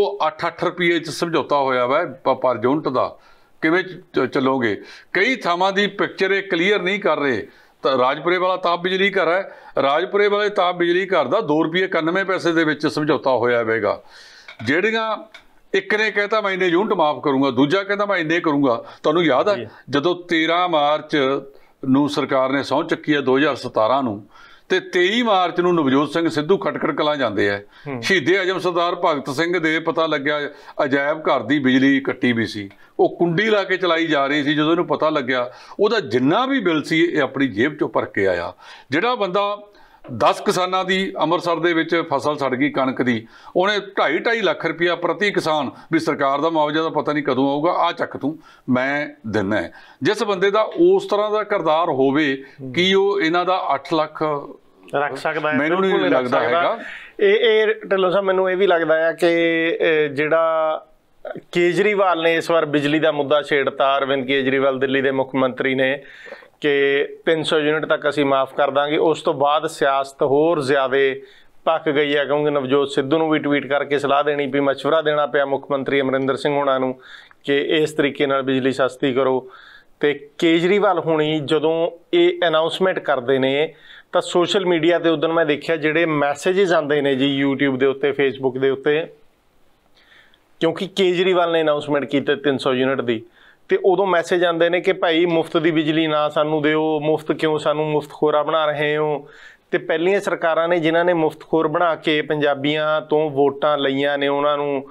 ਉਹ 8-8 ਰੁਪਏ ਚ ਸਮਝੌਤਾ ਹੋਇਆ ਵਾ ਪਰ ਜੁਨਟ ਦਾ ਕਿਵੇਂ ਚੱਲੋਗੇ ਕਈ ਥਾਵਾਂ ਦੀ ਪਿਕਚਰ ਇਹ ਕਲੀਅਰ ਨਹੀਂ ਕਰ ਰਹੇ ਤਾਂ ਰਾਜਪੁਰੇ ਵਾਲਾ ਤਾਪ ਬਿਜਲੀ ਘਰ ਹੈ ਰਾਜਪੁਰੇ ਵਾਲੇ ਤਾਪ ਬਿਜਲੀ ਘਰ ਦਾ 2 ਰੁਪਏ 91 ਪੈਸੇ ਦੇ ਵਿੱਚ ਸਮਝੌਤਾ ਹੋਇਆ ਹੋਵੇਗਾ ਜਿਹੜੀਆਂ ਇੱਕ ਨੇ ਕਹਿਤਾ ਮੈਂ ਇੰਨੇ ਯੂਨਿਟ ਮਾਫ ਕਰੂੰਗਾ ਦੂਜਾ ਕਹਿੰਦਾ ਮੈਂ ਇੰਨੇ ਕਰੂੰਗਾ ਤੁਹਾਨੂੰ ਯਾਦ ਆ ਜਦੋਂ 13 ਮਾਰਚ ਨੂੰ ਸਰਕਾਰ ਨੇ ਸੌਂ ਚੱਕੀ ਆ 2017 ਨੂੰ ਤੇ 23 ਮਾਰਚ ਨੂੰ ਨਵਜੋਤ ਸਿੰਘ ਸਿੱਧੂ ਖਟਕੜ ਕਲਾਂ ਜਾਂਦੇ ਆ ਸ਼ਹੀਦੇ ਅਜਮ ਸਰਦਾਰ ਭਗਤ ਸਿੰਘ ਦੇ ਪਤਾ ਲੱਗਿਆ ਅਜਾਇਬ ਘਰ ਦੀ ਬਿਜਲੀ ਕੱਟੀ ਵੀ ਸੀ ਉਹ ਕੁੰਡੀ ਲਾ ਕੇ ਚਲਾਈ ਜਾ ਰਹੀ ਸੀ ਜਦੋਂ ਇਹਨੂੰ ਪਤਾ ਲੱਗਿਆ ਉਹਦਾ ਜਿੰਨਾ ਵੀ ਬਿੱਲ ਸੀ ਇਹ ਆਪਣੀ ਜੇਬ ਚੋਂ ਭਰ ਕੇ ਆਇਆ ਜਿਹੜਾ ਬੰਦਾ 10 ਕਿਸਾਨਾਂ ਦੀ ਅੰਮ੍ਰਿਤਸਰ ਦੇ ਵਿੱਚ ਫਸਲ ਸੜ ਗਈ ਕਣਕ ਦੀ ਉਹਨੇ 2.5 2.5 ਲੱਖ ਰੁਪਇਆ ਪ੍ਰਤੀ ਕਿਸਾਨ ਵੀ ਸਰਕਾਰ ਦਾ ਮੁਆਵਜ਼ਾ ਤਾਂ ਪਤਾ ਨਹੀਂ ਕਦੋਂ ਆਊਗਾ ਆ ਚੱਕ ਤੂੰ ਮੈਂ ਦਿੰਨਾ ਜਿਸ ਬੰਦੇ ਦਾ ਉਸ ਤਰ੍ਹਾਂ ਦਾ ਕਰਦਾਰ ਹੋਵੇ ਕਿ ਉਹ ਇਹਨਾਂ ਦਾ 8 ਲੱਖ ਰੱਖ ਸਕਦਾ ਹੈ ਮੈਨੂੰ ਨਹੀਂ ਲੱਗਦਾ ਹੈਗਾ ਇਹ ਇਹ ਢਿੱਲੋਂ ਸਾਹਿਬ ਮੈਨੂੰ ਇਹ ਵੀ ਲੱਗਦਾ ਹੈ ਕਿ ਜਿਹੜਾ ਕੇਜਰੀਵਾਲ ਨੇ ਇਸ ਵਾਰ ਬਿਜਲੀ ਦਾ ਮੁੱਦਾ ਛੇੜਤਾ ਅਰਵਿੰਦ ਕੇਜਰੀਵਾਲ ਦਿੱਲੀ ਦੇ ਮੁੱਖ ਮੰਤਰੀ ਨੇ ਕਿ 300 ਯੂਨਿਟ ਤੱਕ ਅਸੀਂ ਮਾਫ ਕਰ ਦਾਂਗੇ ਉਸ ਤੋਂ ਬਾਅਦ ਸਿਆਸਤ ਹੋਰ ਜ਼ਿਆਦੇ ਪੱਕ ਗਈ ਹੈ ਕਿਉਂਕਿ ਨਵਜੋਤ ਸਿੱਧੂ ਨੂੰ ਵੀ ਟਵੀਟ ਕਰਕੇ ਸਲਾਹ ਦੇਣੀ ਪਈ ਮਸ਼ਵਰਾ ਦੇਣਾ ਪਿਆ ਮੁੱਖ ਮੰਤਰੀ ਅਮਰਿੰਦਰ ਸਿੰਘ ਹੋਣਾ ਨੂੰ ਕਿ ਇਸ ਤਰੀਕੇ ਨਾਲ ਬਿਜਲੀ ਸਸਤੀ ਕਰੋ ਤੇ ਕੇਜਰੀਵਾਲ ਹੁਣੀ ਜਦੋਂ ਇਹ ਅਨਾਉਂਸਮੈਂਟ ਕਰਦੇ ਨੇ ਤਾਂ ਸੋਸ਼ਲ ਮੀਡੀਆ ਤੇ ਉਦੋਂ ਮੈਂ ਦੇਖਿਆ ਜਿਹੜੇ ਮੈਸੇजेस ਆਉਂਦੇ ਨੇ ਜੀ YouTube ਦੇ ਉੱਤੇ Facebook ਦੇ ਉੱਤੇ ਕਿਉਂਕਿ ਕੇਜਰੀਵਾਲ ਨੇ ਅਨਾਉਂਸਮੈਂਟ ਕੀਤੀ 300 ਯੂਨਿਟ ਦੀ ਤੇ ਉਦੋਂ ਮੈਸੇਜ ਆਉਂਦੇ ਨੇ ਕਿ ਭਾਈ ਮੁਫਤ ਦੀ ਬਿਜਲੀ ਨਾ ਸਾਨੂੰ ਦਿਓ ਮੁਫਤ ਕਿਉਂ ਸਾਨੂੰ ਮੁਫਤਖੋਰਾ ਬਣਾ ਰਹੇ ਹੋ ਤੇ ਪਹਿਲੀਆਂ ਸਰਕਾਰਾਂ ਨੇ ਜਿਨ੍ਹਾਂ ਨੇ ਮੁਫਤਖੋਰ ਬਣਾ ਕੇ ਪੰਜਾਬੀਆਂ ਤੋਂ ਵੋਟਾਂ ਲਈਆਂ ਨੇ ਉਹਨਾਂ ਨੂੰ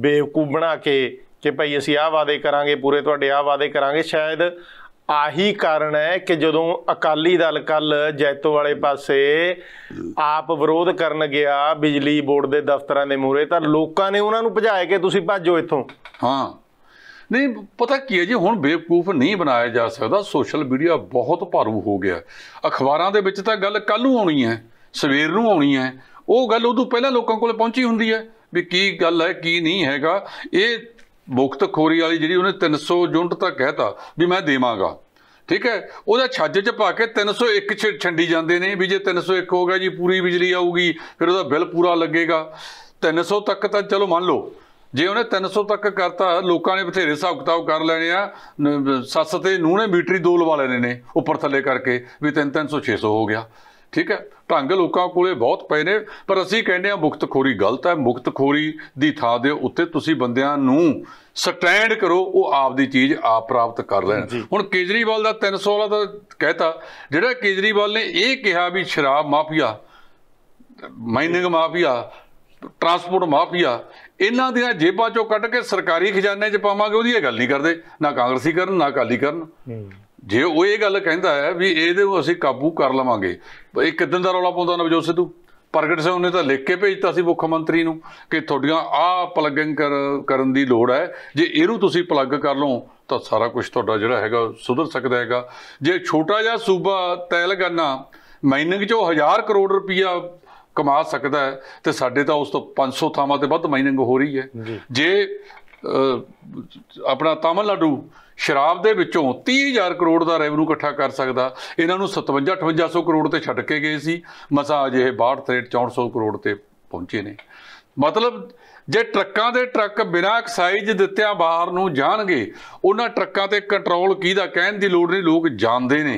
ਬੇਵਕੂਫ ਬਣਾ ਕੇ ਕਿ ਭਾਈ ਅਸੀਂ ਆਹ ਵਾਅਦੇ ਕਰਾਂਗੇ ਪੂਰੇ ਤੁਹਾਡੇ ਆਹ ਵਾਅਦੇ ਕਰਾਂਗੇ ਸ਼ਾਇਦ ਆਹੀ ਕਾਰਨ ਹੈ ਕਿ ਜਦੋਂ ਅਕਾਲੀ ਦਲ ਕੱਲ ਜੈਤੋ ਵਾਲੇ ਪਾਸੇ ਆਪ ਵਿਰੋਧ ਕਰਨ ਗਿਆ ਬਿਜਲੀ ਬੋਰਡ ਦੇ ਦਫ਼ਤਰਾਂ ਦੇ ਮੂਹਰੇ ਤਾਂ ਲੋਕਾਂ ਨੇ ਉਹਨਾਂ ਨੂੰ ਭਜਾਇਆ ਕਿ ਤੁਸੀਂ ਭੱਜੋ ਇੱਥੋਂ ਹਾਂ ਨਹੀਂ ਪਤਾ ਕੀ ਹੈ ਜੀ ਹੁਣ ਬੇਵਕੂਫ ਨਹੀਂ ਬਣਾਇਆ ਜਾ ਸਕਦਾ ਸੋਸ਼ਲ ਮੀਡੀਆ ਬਹੁਤ ਭਾਰੂ ਹੋ ਗਿਆ ਅਖਬਾਰਾਂ ਦੇ ਵਿੱਚ ਤਾਂ ਗੱਲ ਕੱਲ ਨੂੰ ਆਉਣੀ ਹੈ ਸਵੇਰ ਨੂੰ ਆਉਣੀ ਹੈ ਉਹ ਗੱਲ ਉਦੋਂ ਪਹਿਲਾਂ ਲੋਕਾਂ ਕੋਲ ਪਹੁੰਚੀ ਹੁੰਦੀ ਹੈ ਵੀ ਕੀ ਗੱਲ ਹੈ ਕੀ ਨਹੀਂ ਹੈਗਾ ਇਹ ਮੁਕਤ ਖੋਰੀ ਵਾਲੀ ਜਿਹੜੀ ਉਹਨੇ 300 ਯੂਨਿਟ ਤੱਕ ਕਹਿਤਾ ਵੀ ਮੈਂ ਦੇਵਾਂਗਾ ਠੀਕ ਹੈ ਉਹਦਾ ਛੱਜ 'ਚ ਪਾ ਕੇ 301 ਛੰਡੀ ਜਾਂਦੇ ਨੇ ਵੀ ਜੇ 301 ਹੋਗਾ ਜੀ ਪੂਰੀ ਬਿਜਲੀ ਆਊਗੀ ਫਿਰ ਉਹਦਾ ਬਿੱਲ ਪੂਰਾ ਲੱਗੇਗਾ 300 ਤੱਕ ਤਾਂ ਚਲੋ ਮੰਨ ਲਓ ਜੇ ਉਹਨੇ 300 ਤੱਕ ਕਰਤਾ ਲੋਕਾਂ ਨੇ ਬਥੇਰੇ ਹਿਸਾਬ ਕਿਤਾਬ ਕਰ ਲੈਣੇ ਆ ਸੱਸ ਤੇ ਨੂੰ ਮੀਟਰੀ ਦੋ ਲਵਾ ਲੈਣੇ ਨੇ ਉੱਪਰ ਥੱਲੇ ਕਰਕੇ ਵੀ 3 300 600 ਹੋ ਗਿਆ ਠੀਕ ਹੈ ਢੰਗ ਲੋਕਾਂ ਕੋਲੇ ਬਹੁਤ ਪਏ ਨੇ ਪਰ ਅਸੀਂ ਕਹਿੰਦੇ ਆ ਮੁਕਤਖੋਰੀ ਗਲਤ ਹੈ ਮੁਕਤਖੋਰੀ ਦੀ ਥਾਂ ਦੇ ਉੱਤੇ ਤੁਸੀਂ ਬੰਦਿਆਂ ਨੂੰ ਸਟੈਂਡ ਕਰੋ ਉਹ ਆਪ ਦੀ ਚੀਜ਼ ਆਪ ਪ੍ਰਾਪਤ ਕਰ ਲੈਣ ਹੁਣ ਕੇਜਰੀਵਾਲ ਦਾ 300 ਵਾਲਾ ਤਾਂ ਕਹਿਤਾ ਜਿਹੜਾ ਕੇਜਰੀਵਾਲ ਨੇ ਇਹ ਕਿਹਾ ਵੀ ਸ਼ਰਾਬ mafia mining mafia transport mafia ਇਹਨਾਂ ਦੀਆਂ ਜੇਬਾਂ ਚੋਂ ਕੱਢ ਕੇ ਸਰਕਾਰੀ ਖਜ਼ਾਨੇ 'ਚ ਪਾਵਾਂਗੇ ਉਹਦੀ ਇਹ ਗੱਲ ਨਹੀਂ ਕਰਦੇ ਨਾ ਕਾਂਗਰਸੀ ਕਰਨ ਨਾ ਅਕਾਲੀ ਕਰਨ ਜੇ ਉਹ ਇਹ ਗੱਲ ਕਹਿੰਦਾ ਹੈ ਵੀ ਇਹਦੇ ਨੂੰ ਅਸੀਂ ਕਾਬੂ ਕਰ ਲਵਾਂਗੇ ਇਹ ਕਿਦਾਂ ਦਾ ਰੌਲਾ ਪਾਉਂਦਾ ਨਵਜੋਤ ਸਿੱਧੂ ਪ੍ਰਗਟ ਸਿੰਘ ਨੇ ਤਾਂ ਲਿਖ ਕੇ ਭੇਜਤਾ ਸੀ ਮੁੱਖ ਮੰਤਰੀ ਨੂੰ ਕਿ ਤੁਹਾਡੀਆਂ ਆ ਪਲੱਗਿੰਗ ਕਰਨ ਦੀ ਲੋੜ ਹੈ ਜੇ ਇਹਨੂੰ ਤੁਸੀਂ ਪਲੱਗ ਕਰ ਲਓ ਤਾਂ ਸਾਰਾ ਕੁਝ ਤੁਹਾਡਾ ਜਿਹੜਾ ਹੈਗਾ ਸੁਧਰ ਸਕਦਾ ਹੈਗਾ ਜੇ ਛੋਟਾ ਜਿਹਾ ਸੂਬਾ ਤੈਲਗਾਨਾ ਮਾਈਨਿੰਗ 'ਚੋਂ 1000 ਕਰੋੜ ਰੁਪਈਆ ਕਮਾ ਸਕਦਾ ਹੈ ਤੇ ਸਾਡੇ ਤਾਂ ਉਸ ਤੋਂ 500 ਥਾਵਾਂ ਤੇ ਵੱਧ ਮਾਈਨਿੰਗ ਹੋ ਰਹੀ ਹੈ ਜੇ ਆਪਣਾ ਤਾਮਿਲਨਾਡੂ ਸ਼ਰਾਬ ਦੇ ਵਿੱਚੋਂ 30000 ਕਰੋੜ ਦਾ ਰੈਵਨਿਊ ਇਕੱਠਾ ਕਰ ਸਕਦਾ ਇਹਨਾਂ ਨੂੰ 57 5800 ਕਰੋੜ ਤੇ ਛੱਡ ਕੇ ਗਏ ਸੀ ਮਸਾ ਅਜੇ 62 6400 ਕਰੋੜ ਤੇ ਪਹੁੰਚੇ ਨੇ ਮਤਲਬ ਜੇ ਟਰੱਕਾਂ ਦੇ ਟਰੱਕ ਬਿਨਾਂ ਐਕਸਾਈਜ਼ ਦਿੱਤਿਆਂ ਬਾਹਰ ਨੂੰ ਜਾਣਗੇ ਉਹਨਾਂ ਟਰੱਕਾਂ ਤੇ ਕੰਟਰੋਲ ਕਿਹਦਾ ਕਹਿਣ ਦੀ ਲੋੜ ਨਹੀਂ ਲੋਕ ਜਾਣਦੇ ਨੇ